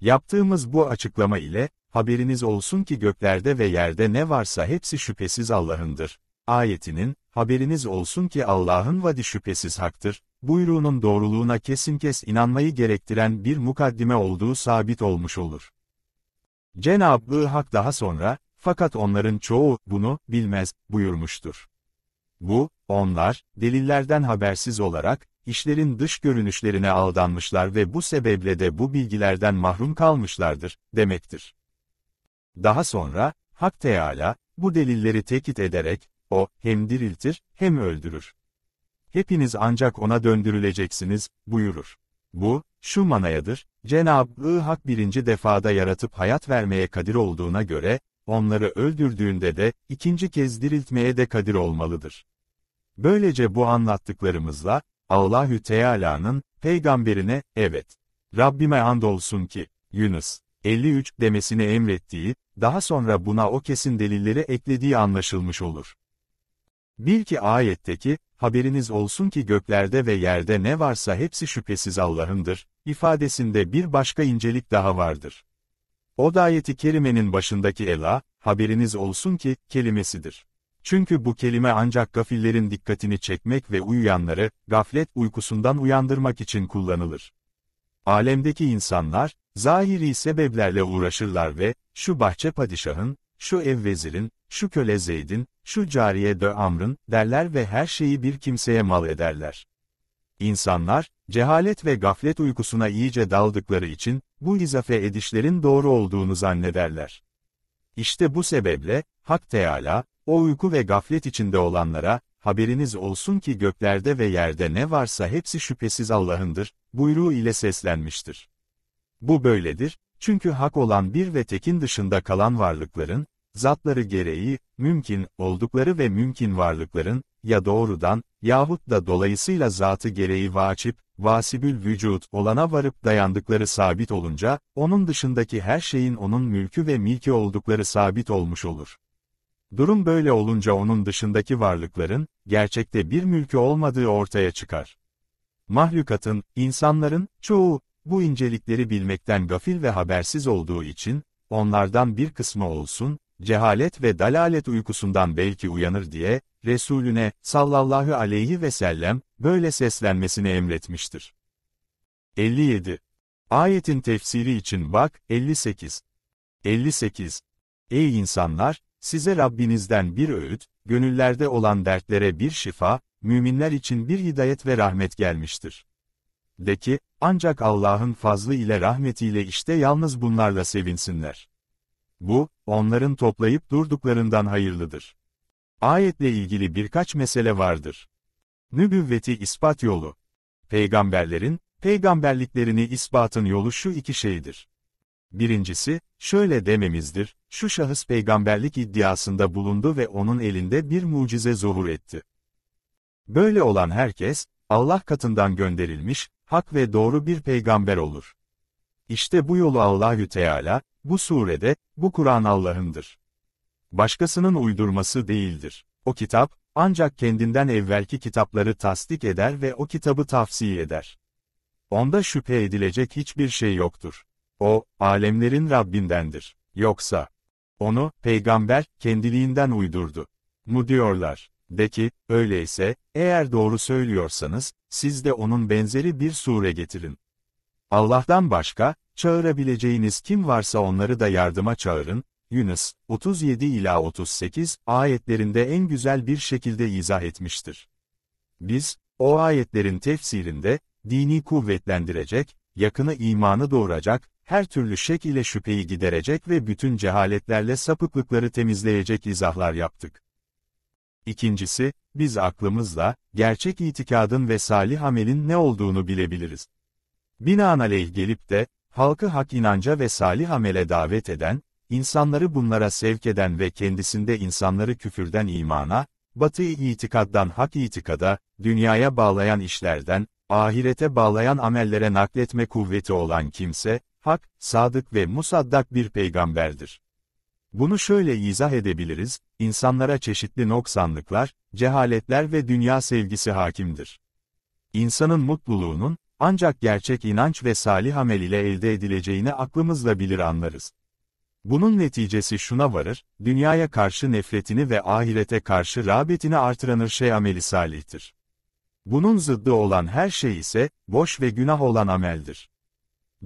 Yaptığımız bu açıklama ile, haberiniz olsun ki göklerde ve yerde ne varsa hepsi şüphesiz Allah'ındır. Ayetinin, haberiniz olsun ki Allah'ın vadi şüphesiz haktır, buyruğunun doğruluğuna kesin kes inanmayı gerektiren bir mukaddime olduğu sabit olmuş olur. Cenab-ı Hak daha sonra, fakat onların çoğu bunu bilmez buyurmuştur. Bu, onlar, delillerden habersiz olarak, işlerin dış görünüşlerine aldanmışlar ve bu sebeple de bu bilgilerden mahrum kalmışlardır, demektir. Daha sonra, Hak Teala, bu delilleri tekit ederek, o, hem diriltir, hem öldürür. Hepiniz ancak ona döndürüleceksiniz, buyurur. Bu, şu manayadır, Cenab-ı Hak birinci defada yaratıp hayat vermeye kadir olduğuna göre, onları öldürdüğünde de, ikinci kez diriltmeye de kadir olmalıdır. Böylece bu anlattıklarımızla, Allahü Teala'nın, peygamberine, evet, Rabbime andolsun ki, Yunus, 53 demesini emrettiği, daha sonra buna o kesin delilleri eklediği anlaşılmış olur. Bil ki ayetteki, haberiniz olsun ki göklerde ve yerde ne varsa hepsi şüphesiz Allah'ındır, ifadesinde bir başka incelik daha vardır. O dayeti kerimenin başındaki ela, haberiniz olsun ki, kelimesidir. Çünkü bu kelime ancak gafillerin dikkatini çekmek ve uyuyanları, gaflet uykusundan uyandırmak için kullanılır. Alemdeki insanlar, zahiri sebeplerle uğraşırlar ve, şu bahçe padişahın, şu ev vezirin, şu köle Zeyd'in, şu cariye de Amr'ın, derler ve her şeyi bir kimseye mal ederler. İnsanlar, cehalet ve gaflet uykusuna iyice daldıkları için, bu izafe edişlerin doğru olduğunu zannederler. İşte bu sebeple, Hak Teala, o uyku ve gaflet içinde olanlara, haberiniz olsun ki göklerde ve yerde ne varsa hepsi şüphesiz Allah'ındır, buyruğu ile seslenmiştir. Bu böyledir, çünkü hak olan bir ve tekin dışında kalan varlıkların, zatları gereği, mümkün oldukları ve mümkün varlıkların, ya doğrudan, yahut da dolayısıyla zatı gereği vacip, vasibül vücut olana varıp dayandıkları sabit olunca, onun dışındaki her şeyin onun mülkü ve milki oldukları sabit olmuş olur. Durum böyle olunca onun dışındaki varlıkların, gerçekte bir mülkü olmadığı ortaya çıkar. Mahlukatın, insanların, çoğu, bu incelikleri bilmekten gafil ve habersiz olduğu için, onlardan bir kısmı olsun, cehalet ve dalalet uykusundan belki uyanır diye, Resulüne sallallahu aleyhi ve sellem, böyle seslenmesini emretmiştir. 57. Ayetin tefsiri için bak, 58. 58. Ey insanlar, size Rabbinizden bir öğüt, gönüllerde olan dertlere bir şifa, müminler için bir hidayet ve rahmet gelmiştir. De ki, ancak Allah'ın fazlı ile rahmetiyle işte yalnız bunlarla sevinsinler. Bu, onların toplayıp durduklarından hayırlıdır. Ayetle ilgili birkaç mesele vardır. Nübüvveti ispat yolu. Peygamberlerin, peygamberliklerini ispatın yolu şu iki şeydir. Birincisi, şöyle dememizdir, şu şahıs peygamberlik iddiasında bulundu ve onun elinde bir mucize zuhur etti. Böyle olan herkes, Allah katından gönderilmiş, hak ve doğru bir peygamber olur. İşte bu yolu Allahü Teala, bu surede, bu Kur'an Allah'ındır. Başkasının uydurması değildir. O kitap, ancak kendinden evvelki kitapları tasdik eder ve o kitabı tavsiye eder. Onda şüphe edilecek hiçbir şey yoktur. O, alemlerin Rabbindendir. Yoksa, onu, peygamber, kendiliğinden uydurdu. Mu diyorlar. De ki, öyleyse, eğer doğru söylüyorsanız, siz de onun benzeri bir sure getirin. Allah'tan başka, çağırabileceğiniz kim varsa onları da yardıma çağırın, Yunus, 37 ila 38 ayetlerinde en güzel bir şekilde izah etmiştir. Biz, o ayetlerin tefsirinde, dini kuvvetlendirecek, yakını imanı doğuracak, her türlü şek ile şüpheyi giderecek ve bütün cehaletlerle sapıklıkları temizleyecek izahlar yaptık. İkincisi, biz aklımızla, gerçek itikadın ve salih amelin ne olduğunu bilebiliriz. Binaenaleyh gelip de, halkı hak inanca ve salih amele davet eden, insanları bunlara sevk eden ve kendisinde insanları küfürden imana, batı itikaddan hak itikada, dünyaya bağlayan işlerden, ahirete bağlayan amellere nakletme kuvveti olan kimse, hak, sadık ve musaddak bir peygamberdir. Bunu şöyle izah edebiliriz, insanlara çeşitli noksanlıklar, cehaletler ve dünya sevgisi hakimdir. İnsanın mutluluğunun, ancak gerçek inanç ve salih amel ile elde edileceğini aklımızla bilir anlarız. Bunun neticesi şuna varır, dünyaya karşı nefretini ve ahirete karşı rağbetini artıranır şey ameli salihtir. Bunun zıddı olan her şey ise, boş ve günah olan ameldir.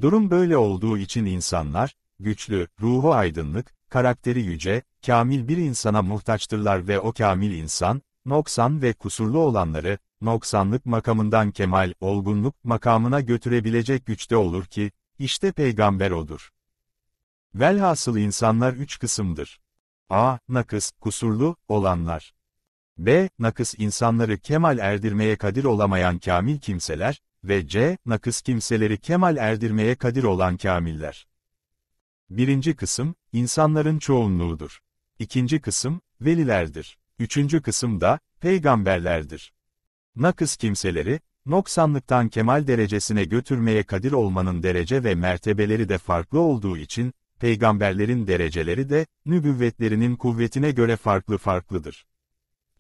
Durum böyle olduğu için insanlar, güçlü, ruhu aydınlık, karakteri yüce, kamil bir insana muhtaçtırlar ve o kamil insan, noksan ve kusurlu olanları, noksanlık makamından kemal, olgunluk makamına götürebilecek güçte olur ki, işte peygamber odur. Velhasıl insanlar üç kısımdır. A. Nakıs, kusurlu, olanlar. B. Nakıs insanları kemal erdirmeye kadir olamayan kamil kimseler ve C. Nakıs kimseleri kemal erdirmeye kadir olan kamiller. Birinci kısım, insanların çoğunluğudur. İkinci kısım, velilerdir. Üçüncü kısım da, peygamberlerdir. Nakıs kimseleri, noksanlıktan kemal derecesine götürmeye kadir olmanın derece ve mertebeleri de farklı olduğu için, peygamberlerin dereceleri de, nübüvvetlerinin kuvvetine göre farklı farklıdır.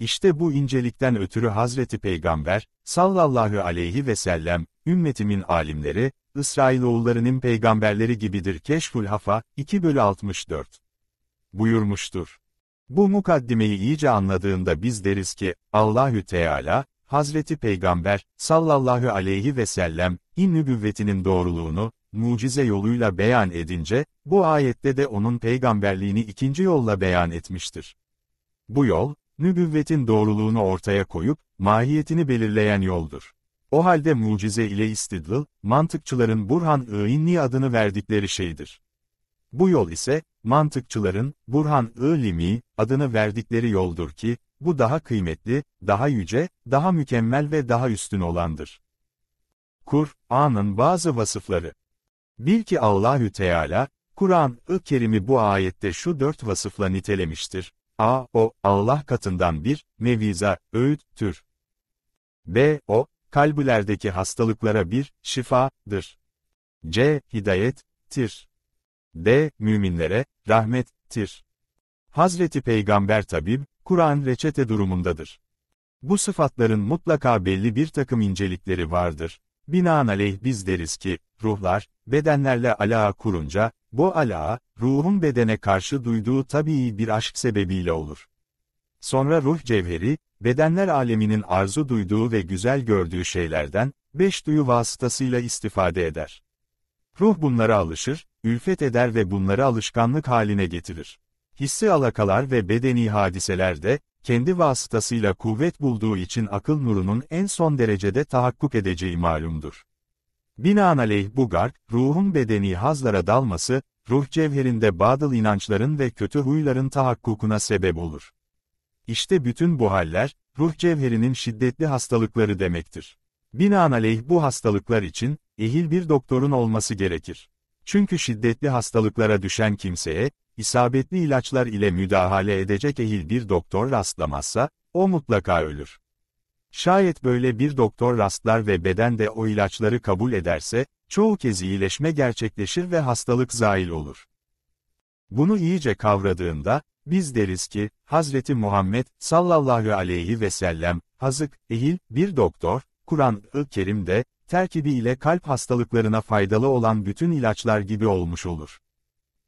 İşte bu incelikten ötürü Hazreti Peygamber, sallallahu aleyhi ve sellem, ümmetimin alimleri, İsrailoğullarının peygamberleri gibidir Keşful Hafa, 2 bölü 64. buyurmuştur. Bu mukaddimeyi iyice anladığında biz deriz ki, Allahü Teala, Hazreti Peygamber, sallallahu aleyhi ve sellem, in nübüvvetinin doğruluğunu, mucize yoluyla beyan edince, bu ayette de onun peygamberliğini ikinci yolla beyan etmiştir. Bu yol, nübüvvetin doğruluğunu ortaya koyup, mahiyetini belirleyen yoldur. O halde mucize ile istidlal, mantıkçıların Burhan-ı İnni adını verdikleri şeydir. Bu yol ise, mantıkçıların, Burhan-ı adını verdikleri yoldur ki, bu daha kıymetli, daha yüce, daha mükemmel ve daha üstün olandır. Kur'an'ın bazı vasıfları Bil ki Allahü Teala, Kur'an-ı Kerim'i bu ayette şu dört vasıfla nitelemiştir. A. O, Allah katından bir, meviza, öğüttür. B. O, kalbilerdeki hastalıklara bir, şifadır. C. hidayettir. D. Müminlere rahmettir. Hazreti Peygamber tabib Kur'an reçete durumundadır. Bu sıfatların mutlaka belli bir takım incelikleri vardır. Binaenaleyh biz deriz ki, ruhlar, bedenlerle alağa kurunca, bu alağa ruhun bedene karşı duyduğu tabii bir aşk sebebiyle olur. Sonra ruh cevheri, bedenler aleminin arzu duyduğu ve güzel gördüğü şeylerden, beş duyu vasıtasıyla istifade eder. Ruh bunlara alışır, ülfet eder ve bunları alışkanlık haline getirir. Hissi alakalar ve bedeni hadiseler de, kendi vasıtasıyla kuvvet bulduğu için akıl nurunun en son derecede tahakkuk edeceği malumdur. Binaenaleyh bu gark, ruhun bedeni hazlara dalması, ruh cevherinde badıl inançların ve kötü huyların tahakkukuna sebep olur. İşte bütün bu haller, ruh cevherinin şiddetli hastalıkları demektir. Binaenaleyh bu hastalıklar için, ehil bir doktorun olması gerekir. Çünkü şiddetli hastalıklara düşen kimseye, isabetli ilaçlar ile müdahale edecek ehil bir doktor rastlamazsa, o mutlaka ölür. Şayet böyle bir doktor rastlar ve beden de o ilaçları kabul ederse, çoğu kez iyileşme gerçekleşir ve hastalık zail olur. Bunu iyice kavradığında, biz deriz ki, Hazreti Muhammed sallallahu aleyhi ve sellem, hazık, ehil, bir doktor, Kur'an-ı Kerim'de, terkibi ile kalp hastalıklarına faydalı olan bütün ilaçlar gibi olmuş olur.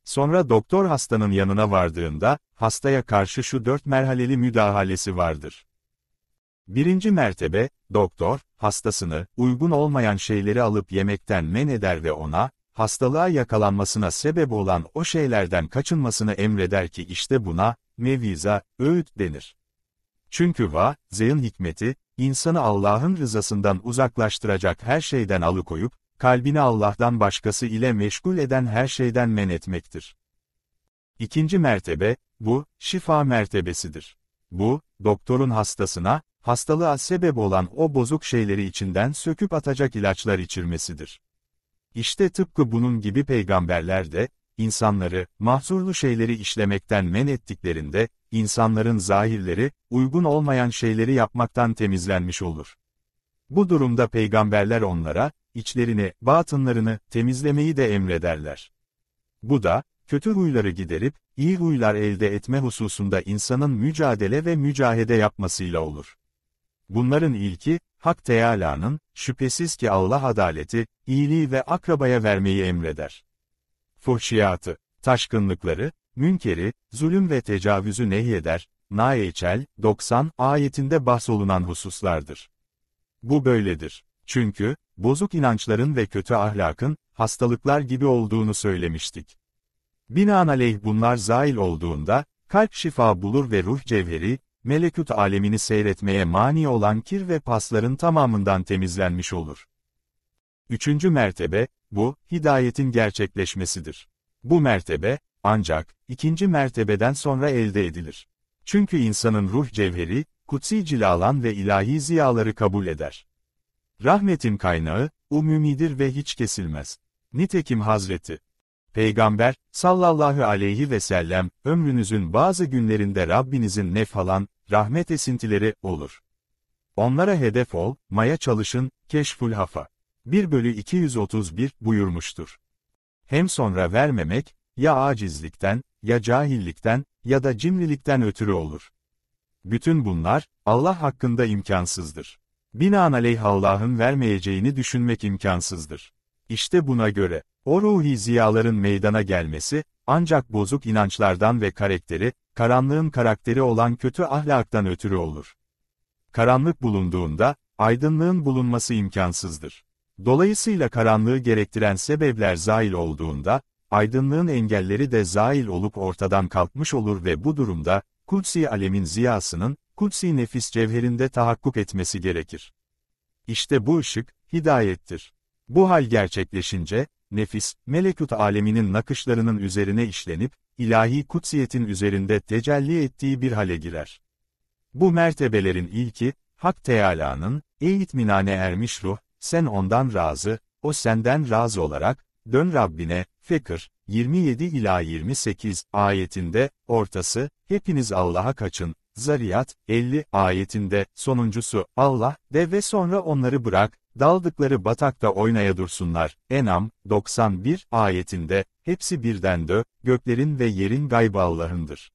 Sonra doktor hastanın yanına vardığında, hastaya karşı şu dört merhaleli müdahalesi vardır. Birinci mertebe, doktor, hastasını, uygun olmayan şeyleri alıp yemekten men eder ve ona, hastalığa yakalanmasına sebep olan o şeylerden kaçınmasını emreder ki işte buna, meviza, öğüt denir. Çünkü va, zeyn hikmeti, insanı Allah'ın rızasından uzaklaştıracak her şeyden alıkoyup, kalbini Allah'tan başkası ile meşgul eden her şeyden men etmektir. İkinci mertebe, bu, şifa mertebesidir. Bu, doktorun hastasına, hastalığa sebep olan o bozuk şeyleri içinden söküp atacak ilaçlar içirmesidir. İşte tıpkı bunun gibi peygamberler de, insanları, mahzurlu şeyleri işlemekten men ettiklerinde, insanların zahirleri, uygun olmayan şeyleri yapmaktan temizlenmiş olur. Bu durumda peygamberler onlara, içlerini, batınlarını, temizlemeyi de emrederler. Bu da, kötü huyları giderip, iyi huylar elde etme hususunda insanın mücadele ve mücahede yapmasıyla olur. Bunların ilki, Hak Teâlâ'nın, şüphesiz ki Allah adaleti, iyiliği ve akrabaya vermeyi emreder fuhşiyatı, taşkınlıkları, münkeri, zulüm ve tecavüzü nehyeder, Naeçel 90 ayetinde bahsolunan hususlardır. Bu böyledir. Çünkü, bozuk inançların ve kötü ahlakın, hastalıklar gibi olduğunu söylemiştik. Binaenaleyh bunlar zail olduğunda, kalp şifa bulur ve ruh cevheri, melekut alemini seyretmeye mani olan kir ve pasların tamamından temizlenmiş olur. Üçüncü mertebe, bu, hidayetin gerçekleşmesidir. Bu mertebe, ancak, ikinci mertebeden sonra elde edilir. Çünkü insanın ruh cevheri, kutsi cilalan ve ilahi ziyaları kabul eder. Rahmetin kaynağı, umumidir ve hiç kesilmez. Nitekim Hazreti Peygamber, sallallahu aleyhi ve sellem, ömrünüzün bazı günlerinde Rabbinizin nefhalan rahmet esintileri olur. Onlara hedef ol, maya çalışın, keşful hafa. 1 bölü 231 buyurmuştur. Hem sonra vermemek, ya acizlikten, ya cahillikten, ya da cimrilikten ötürü olur. Bütün bunlar, Allah hakkında imkansızdır. Binaenaleyh Allah'ın vermeyeceğini düşünmek imkansızdır. İşte buna göre, o ruhi ziyaların meydana gelmesi, ancak bozuk inançlardan ve karakteri, karanlığın karakteri olan kötü ahlaktan ötürü olur. Karanlık bulunduğunda, aydınlığın bulunması imkansızdır. Dolayısıyla karanlığı gerektiren sebepler zail olduğunda, aydınlığın engelleri de zail olup ortadan kalkmış olur ve bu durumda, kutsi alemin ziyasının, kutsi nefis cevherinde tahakkuk etmesi gerekir. İşte bu ışık, hidayettir. Bu hal gerçekleşince, nefis, melekut aleminin nakışlarının üzerine işlenip, ilahi kutsiyetin üzerinde tecelli ettiği bir hale girer. Bu mertebelerin ilki, Hak Teâlâ'nın, ey itminane ermiş ruh, sen ondan razı, o senden razı olarak, dön Rabbine, Fekir, 27 ila 28 ayetinde, ortası, hepiniz Allah'a kaçın, Zariyat 50 ayetinde, sonuncusu, Allah, de ve sonra onları bırak, daldıkları batakta oynaya dursunlar. Enam 91 ayetinde, hepsi birden dö, göklerin ve yerin gaybı Allah'ındır.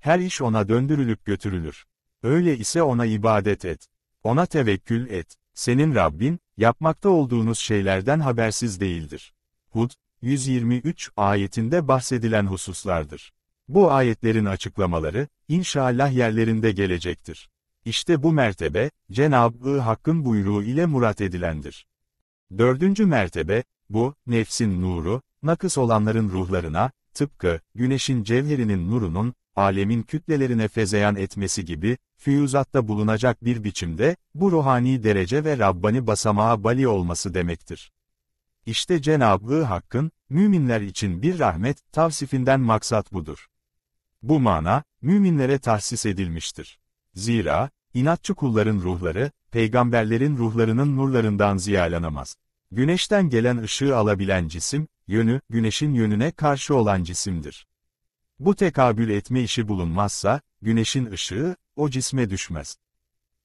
Her iş ona döndürülüp götürülür. Öyle ise ona ibadet et. Ona tevekkül et. Senin Rabbin, yapmakta olduğunuz şeylerden habersiz değildir. Hud, 123 ayetinde bahsedilen hususlardır. Bu ayetlerin açıklamaları, inşallah yerlerinde gelecektir. İşte bu mertebe, Cenab-ı Hakk'ın buyruğu ile murat edilendir. Dördüncü mertebe, bu, nefsin nuru, nakıs olanların ruhlarına, tıpkı, güneşin cevherinin nurunun, alemin kütlelerine fezeyan etmesi gibi, füyuzatta bulunacak bir biçimde, bu ruhani derece ve Rabbani basamağa bali olması demektir. İşte Cenab-ı Hakk'ın, müminler için bir rahmet, tavsifinden maksat budur. Bu mana, müminlere tahsis edilmiştir. Zira, inatçı kulların ruhları, peygamberlerin ruhlarının nurlarından ziyalanamaz. Güneşten gelen ışığı alabilen cisim, yönü, güneşin yönüne karşı olan cisimdir. Bu tekabül etme işi bulunmazsa, güneşin ışığı, o cisme düşmez.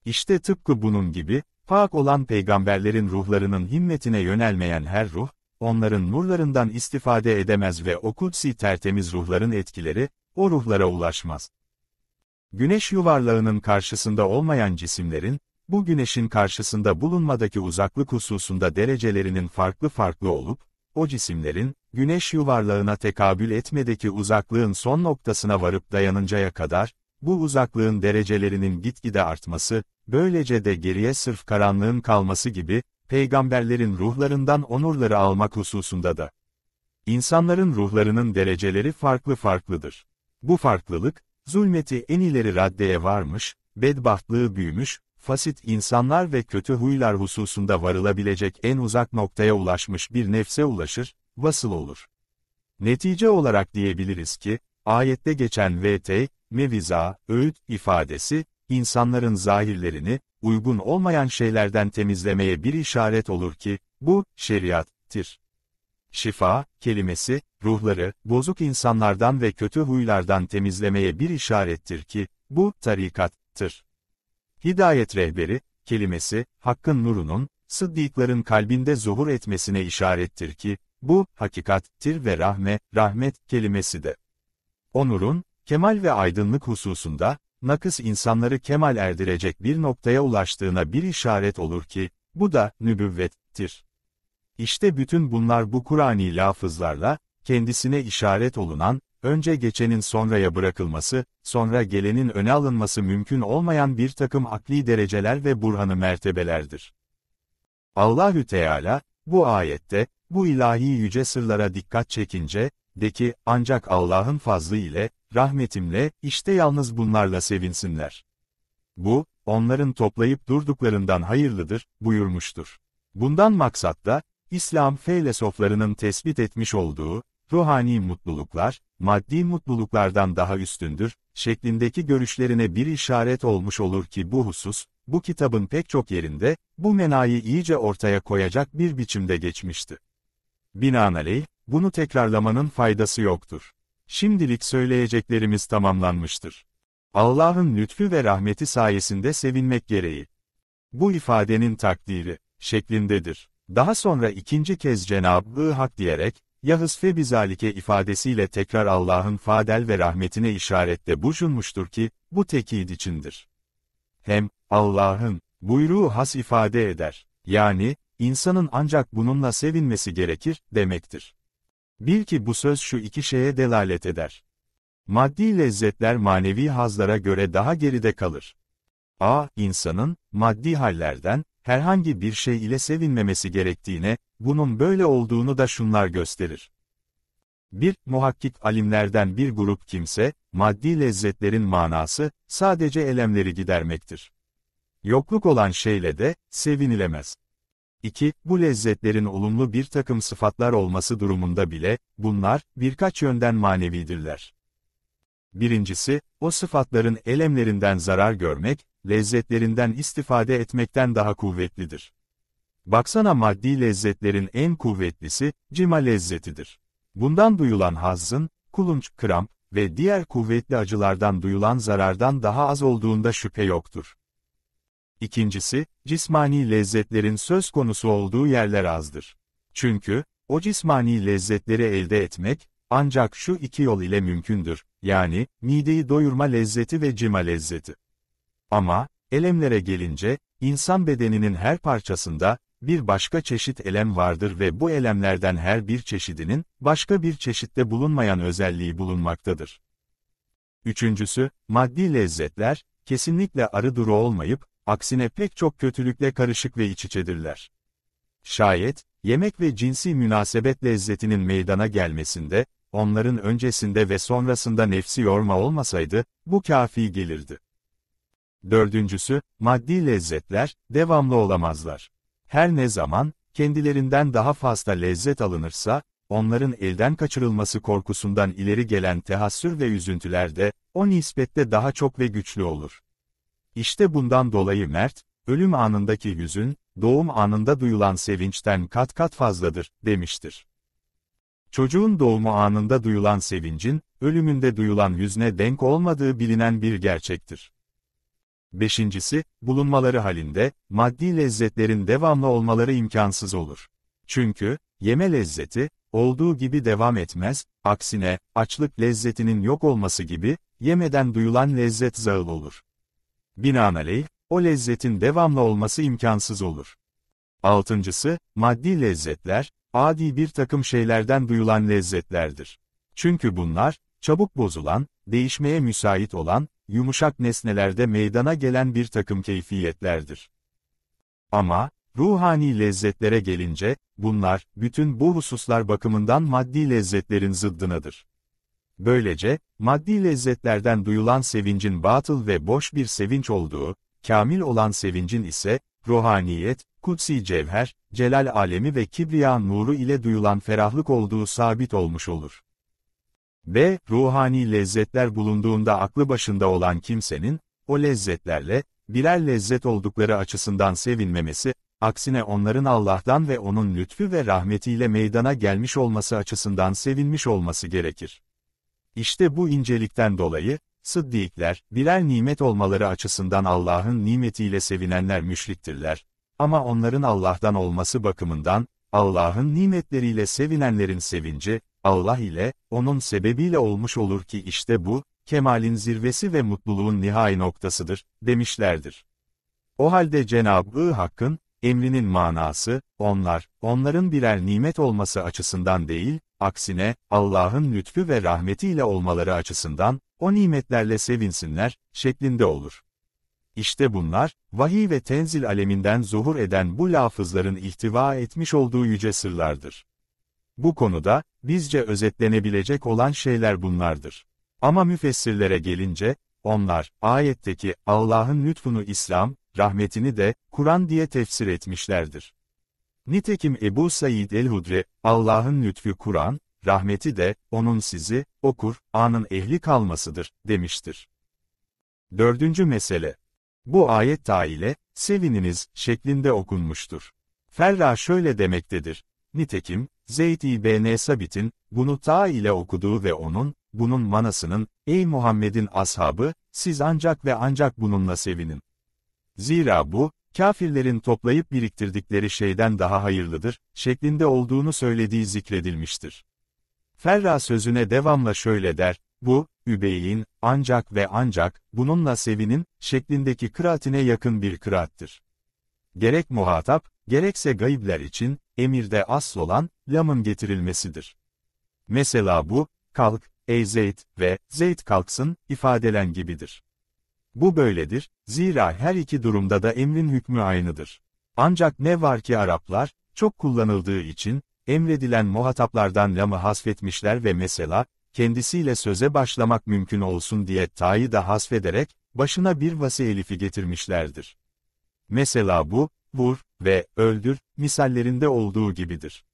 İşte tıpkı bunun gibi, pak olan peygamberlerin ruhlarının himmetine yönelmeyen her ruh, onların nurlarından istifade edemez ve o kutsi tertemiz ruhların etkileri, o ruhlara ulaşmaz. Güneş yuvarlağının karşısında olmayan cisimlerin, bu güneşin karşısında bulunmadaki uzaklık hususunda derecelerinin farklı farklı olup, o cisimlerin, güneş yuvarlağına tekabül etmedeki uzaklığın son noktasına varıp dayanıncaya kadar, bu uzaklığın derecelerinin gitgide artması, böylece de geriye sırf karanlığın kalması gibi, peygamberlerin ruhlarından onurları almak hususunda da. İnsanların ruhlarının dereceleri farklı farklıdır. Bu farklılık, zulmeti en ileri raddeye varmış, bedbahtlığı büyümüş, fasit insanlar ve kötü huylar hususunda varılabilecek en uzak noktaya ulaşmış bir nefse ulaşır, vasıl olur. Netice olarak diyebiliriz ki, ayette geçen vt, meviza, öğüt ifadesi, insanların zahirlerini, uygun olmayan şeylerden temizlemeye bir işaret olur ki, bu, şeriattir. Şifa, kelimesi, ruhları, bozuk insanlardan ve kötü huylardan temizlemeye bir işarettir ki, bu, tarikattır. Hidayet rehberi, kelimesi, hakkın nurunun, sıddıkların kalbinde zuhur etmesine işarettir ki, bu, hakikattir ve rahme, rahmet kelimesi de. O kemal ve aydınlık hususunda, nakıs insanları kemal erdirecek bir noktaya ulaştığına bir işaret olur ki, bu da nübüvvettir. İşte bütün bunlar bu Kur'ani lafızlarla, kendisine işaret olunan, önce geçenin sonraya bırakılması, sonra gelenin öne alınması mümkün olmayan bir takım akli dereceler ve burhanı mertebelerdir. Allahü Teala, bu ayette, bu ilahi yüce sırlara dikkat çekince, de ki, ancak Allah'ın fazlı ile, rahmetimle, işte yalnız bunlarla sevinsinler. Bu, onların toplayıp durduklarından hayırlıdır, buyurmuştur. Bundan maksat da, İslam feylesoflarının tespit etmiş olduğu, ruhani mutluluklar, maddi mutluluklardan daha üstündür, şeklindeki görüşlerine bir işaret olmuş olur ki bu husus, bu kitabın pek çok yerinde, bu menayı iyice ortaya koyacak bir biçimde geçmişti. Binaenaleyh, bunu tekrarlamanın faydası yoktur. Şimdilik söyleyeceklerimiz tamamlanmıştır. Allah'ın lütfü ve rahmeti sayesinde sevinmek gereği. Bu ifadenin takdiri, şeklindedir. Daha sonra ikinci kez Cenab-ı Hak diyerek, ya hısfe bizalike ifadesiyle tekrar Allah'ın fadel ve rahmetine işarette bulunmuştur ki, bu tekid içindir. Hem, Allah'ın, buyruğu has ifade eder, yani, insanın ancak bununla sevinmesi gerekir, demektir. Bil ki bu söz şu iki şeye delalet eder. Maddi lezzetler manevi hazlara göre daha geride kalır. A. insanın, maddi hallerden, herhangi bir şey ile sevinmemesi gerektiğine, bunun böyle olduğunu da şunlar gösterir. Bir Muhakkik alimlerden bir grup kimse, maddi lezzetlerin manası, sadece elemleri gidermektir. Yokluk olan şeyle de, sevinilemez. 2. Bu lezzetlerin olumlu bir takım sıfatlar olması durumunda bile, bunlar, birkaç yönden manevidirler. Birincisi, o sıfatların elemlerinden zarar görmek, lezzetlerinden istifade etmekten daha kuvvetlidir. Baksana maddi lezzetlerin en kuvvetlisi, cima lezzetidir. Bundan duyulan hazzın, kulunç, kramp ve diğer kuvvetli acılardan duyulan zarardan daha az olduğunda şüphe yoktur. İkincisi, cismani lezzetlerin söz konusu olduğu yerler azdır. Çünkü, o cismani lezzetleri elde etmek, ancak şu iki yol ile mümkündür, yani, mideyi doyurma lezzeti ve cima lezzeti. Ama, elemlere gelince, insan bedeninin her parçasında, bir başka çeşit elem vardır ve bu elemlerden her bir çeşidinin, başka bir çeşitte bulunmayan özelliği bulunmaktadır. Üçüncüsü, maddi lezzetler, kesinlikle arı duru olmayıp, aksine pek çok kötülükle karışık ve iç içedirler. Şayet, yemek ve cinsi münasebet lezzetinin meydana gelmesinde, onların öncesinde ve sonrasında nefsi yorma olmasaydı, bu kafi gelirdi. Dördüncüsü, maddi lezzetler, devamlı olamazlar. Her ne zaman, kendilerinden daha fazla lezzet alınırsa, onların elden kaçırılması korkusundan ileri gelen tehassür ve üzüntüler de, o nispette daha çok ve güçlü olur. İşte bundan dolayı mert, ölüm anındaki hüzün, doğum anında duyulan sevinçten kat kat fazladır, demiştir. Çocuğun doğumu anında duyulan sevincin, ölümünde duyulan hüzne denk olmadığı bilinen bir gerçektir. Beşincisi, bulunmaları halinde, maddi lezzetlerin devamlı olmaları imkansız olur. Çünkü, yeme lezzeti, olduğu gibi devam etmez, aksine, açlık lezzetinin yok olması gibi, yemeden duyulan lezzet zağıl olur. Binaenaleyh, o lezzetin devamlı olması imkansız olur. Altıncısı, maddi lezzetler, adi bir takım şeylerden duyulan lezzetlerdir. Çünkü bunlar, çabuk bozulan, değişmeye müsait olan, yumuşak nesnelerde meydana gelen bir takım keyfiyetlerdir. Ama, ruhani lezzetlere gelince, bunlar, bütün bu hususlar bakımından maddi lezzetlerin zıddınıdır. Böylece, maddi lezzetlerden duyulan sevincin batıl ve boş bir sevinç olduğu, kamil olan sevincin ise, ruhaniyet, kutsi cevher, celal alemi ve kibriya nuru ile duyulan ferahlık olduğu sabit olmuş olur. B. Ruhani lezzetler bulunduğunda aklı başında olan kimsenin, o lezzetlerle, birer lezzet oldukları açısından sevinmemesi, aksine onların Allah'tan ve onun lütfü ve rahmetiyle meydana gelmiş olması açısından sevinmiş olması gerekir. İşte bu incelikten dolayı, sıddikler, birer nimet olmaları açısından Allah'ın nimetiyle sevinenler müşriktirler, ama onların Allah'tan olması bakımından, Allah'ın nimetleriyle sevinenlerin sevinci, Allah ile, onun sebebiyle olmuş olur ki işte bu, kemalin zirvesi ve mutluluğun nihai noktasıdır, demişlerdir. O halde Cenab-ı Hakk'ın, emrinin manası, onlar, onların birer nimet olması açısından değil, aksine, Allah'ın lütfü ve rahmetiyle olmaları açısından, o nimetlerle sevinsinler, şeklinde olur. İşte bunlar, vahiy ve tenzil aleminden zuhur eden bu lafızların ihtiva etmiş olduğu yüce sırlardır. Bu konuda, bizce özetlenebilecek olan şeyler bunlardır. Ama müfessirlere gelince, onlar, ayetteki Allah'ın lütfunu İslam, rahmetini de Kur'an diye tefsir etmişlerdir. Nitekim Ebu Said el-Hudri, Allah'ın lütfü Kur'an, rahmeti de, onun sizi, okur, anın ehli kalmasıdır, demiştir. Dördüncü mesele bu ayet taile, sevininiz, şeklinde okunmuştur. Ferra şöyle demektedir. Nitekim, Zeyd ibn Sabit'in, bunu ta ile okuduğu ve onun, bunun manasının, ey Muhammed'in ashabı, siz ancak ve ancak bununla sevinin. Zira bu, kafirlerin toplayıp biriktirdikleri şeyden daha hayırlıdır, şeklinde olduğunu söylediği zikredilmiştir. Ferra sözüne devamla şöyle der, bu, Übeyli'nin, ancak ve ancak, bununla sevinin, şeklindeki kıraatine yakın bir kıraattır. Gerek muhatap, gerekse gayipler için, emirde asıl olan, lamın getirilmesidir. Mesela bu, kalk, ey Zeyd ve Zeyd kalksın, ifadelen gibidir. Bu böyledir, zira her iki durumda da emrin hükmü aynıdır. Ancak ne var ki Araplar, çok kullanıldığı için, emredilen muhataplardan lamı hasfetmişler ve mesela, kendisiyle söze başlamak mümkün olsun diye Ta'yı da hasfederek, başına bir vasi elifi getirmişlerdir. Mesela bu, vur ve öldür misallerinde olduğu gibidir.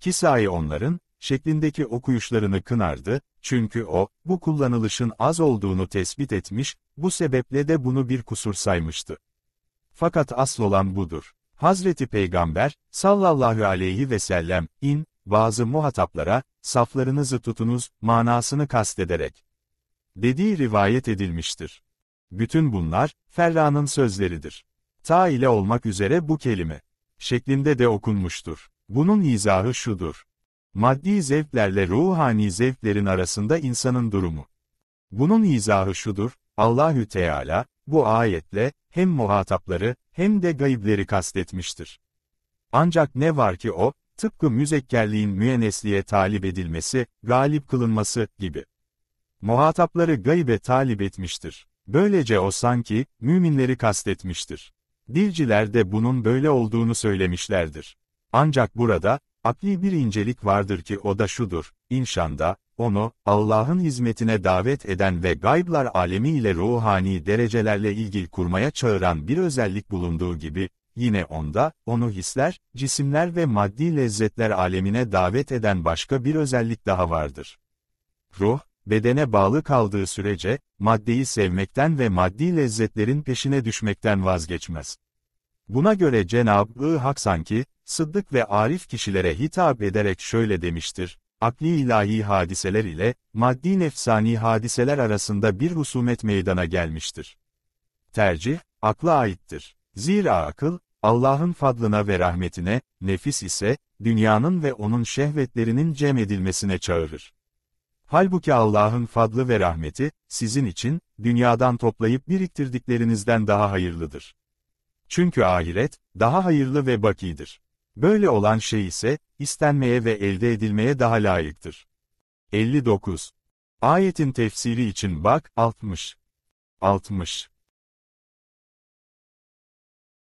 Kisai onların, şeklindeki okuyuşlarını kınardı, çünkü o, bu kullanılışın az olduğunu tespit etmiş, bu sebeple de bunu bir kusur saymıştı. Fakat asıl olan budur. Hazreti Peygamber, sallallahu aleyhi ve sellem, in, bazı muhataplara, saflarınızı tutunuz, manasını kastederek, dediği rivayet edilmiştir. Bütün bunlar, Ferra'nın sözleridir. Ta ile olmak üzere bu kelime, şeklinde de okunmuştur. Bunun izahı şudur. Maddi zevklerle ruhani zevklerin arasında insanın durumu. Bunun izahı şudur, Allahü Teala, bu ayetle, hem muhatapları, hem de gayibleri kastetmiştir. Ancak ne var ki o, tıpkı müzekkerliğin müenesliğe talip edilmesi, galip kılınması gibi. Muhatapları gaybe talip etmiştir. Böylece o sanki, müminleri kastetmiştir. Dilciler de bunun böyle olduğunu söylemişlerdir. Ancak burada, akli bir incelik vardır ki o da şudur, inşanda, onu, Allah'ın hizmetine davet eden ve gayblar alemiyle ruhani derecelerle ilgili kurmaya çağıran bir özellik bulunduğu gibi, Yine onda, onu hisler, cisimler ve maddi lezzetler alemine davet eden başka bir özellik daha vardır. Ruh, bedene bağlı kaldığı sürece, maddeyi sevmekten ve maddi lezzetlerin peşine düşmekten vazgeçmez. Buna göre Cenab-ı Hak sanki, sıddık ve arif kişilere hitap ederek şöyle demiştir, akli ilahi hadiseler ile, maddi nefsani hadiseler arasında bir husumet meydana gelmiştir. Tercih, akla aittir. Zira akıl, Allah'ın fadlına ve rahmetine, nefis ise, dünyanın ve onun şehvetlerinin cem edilmesine çağırır. Halbuki Allah'ın fadlı ve rahmeti, sizin için, dünyadan toplayıp biriktirdiklerinizden daha hayırlıdır. Çünkü ahiret, daha hayırlı ve bakidir. Böyle olan şey ise, istenmeye ve elde edilmeye daha layıktır. 59. Ayetin tefsiri için bak, 60. 60.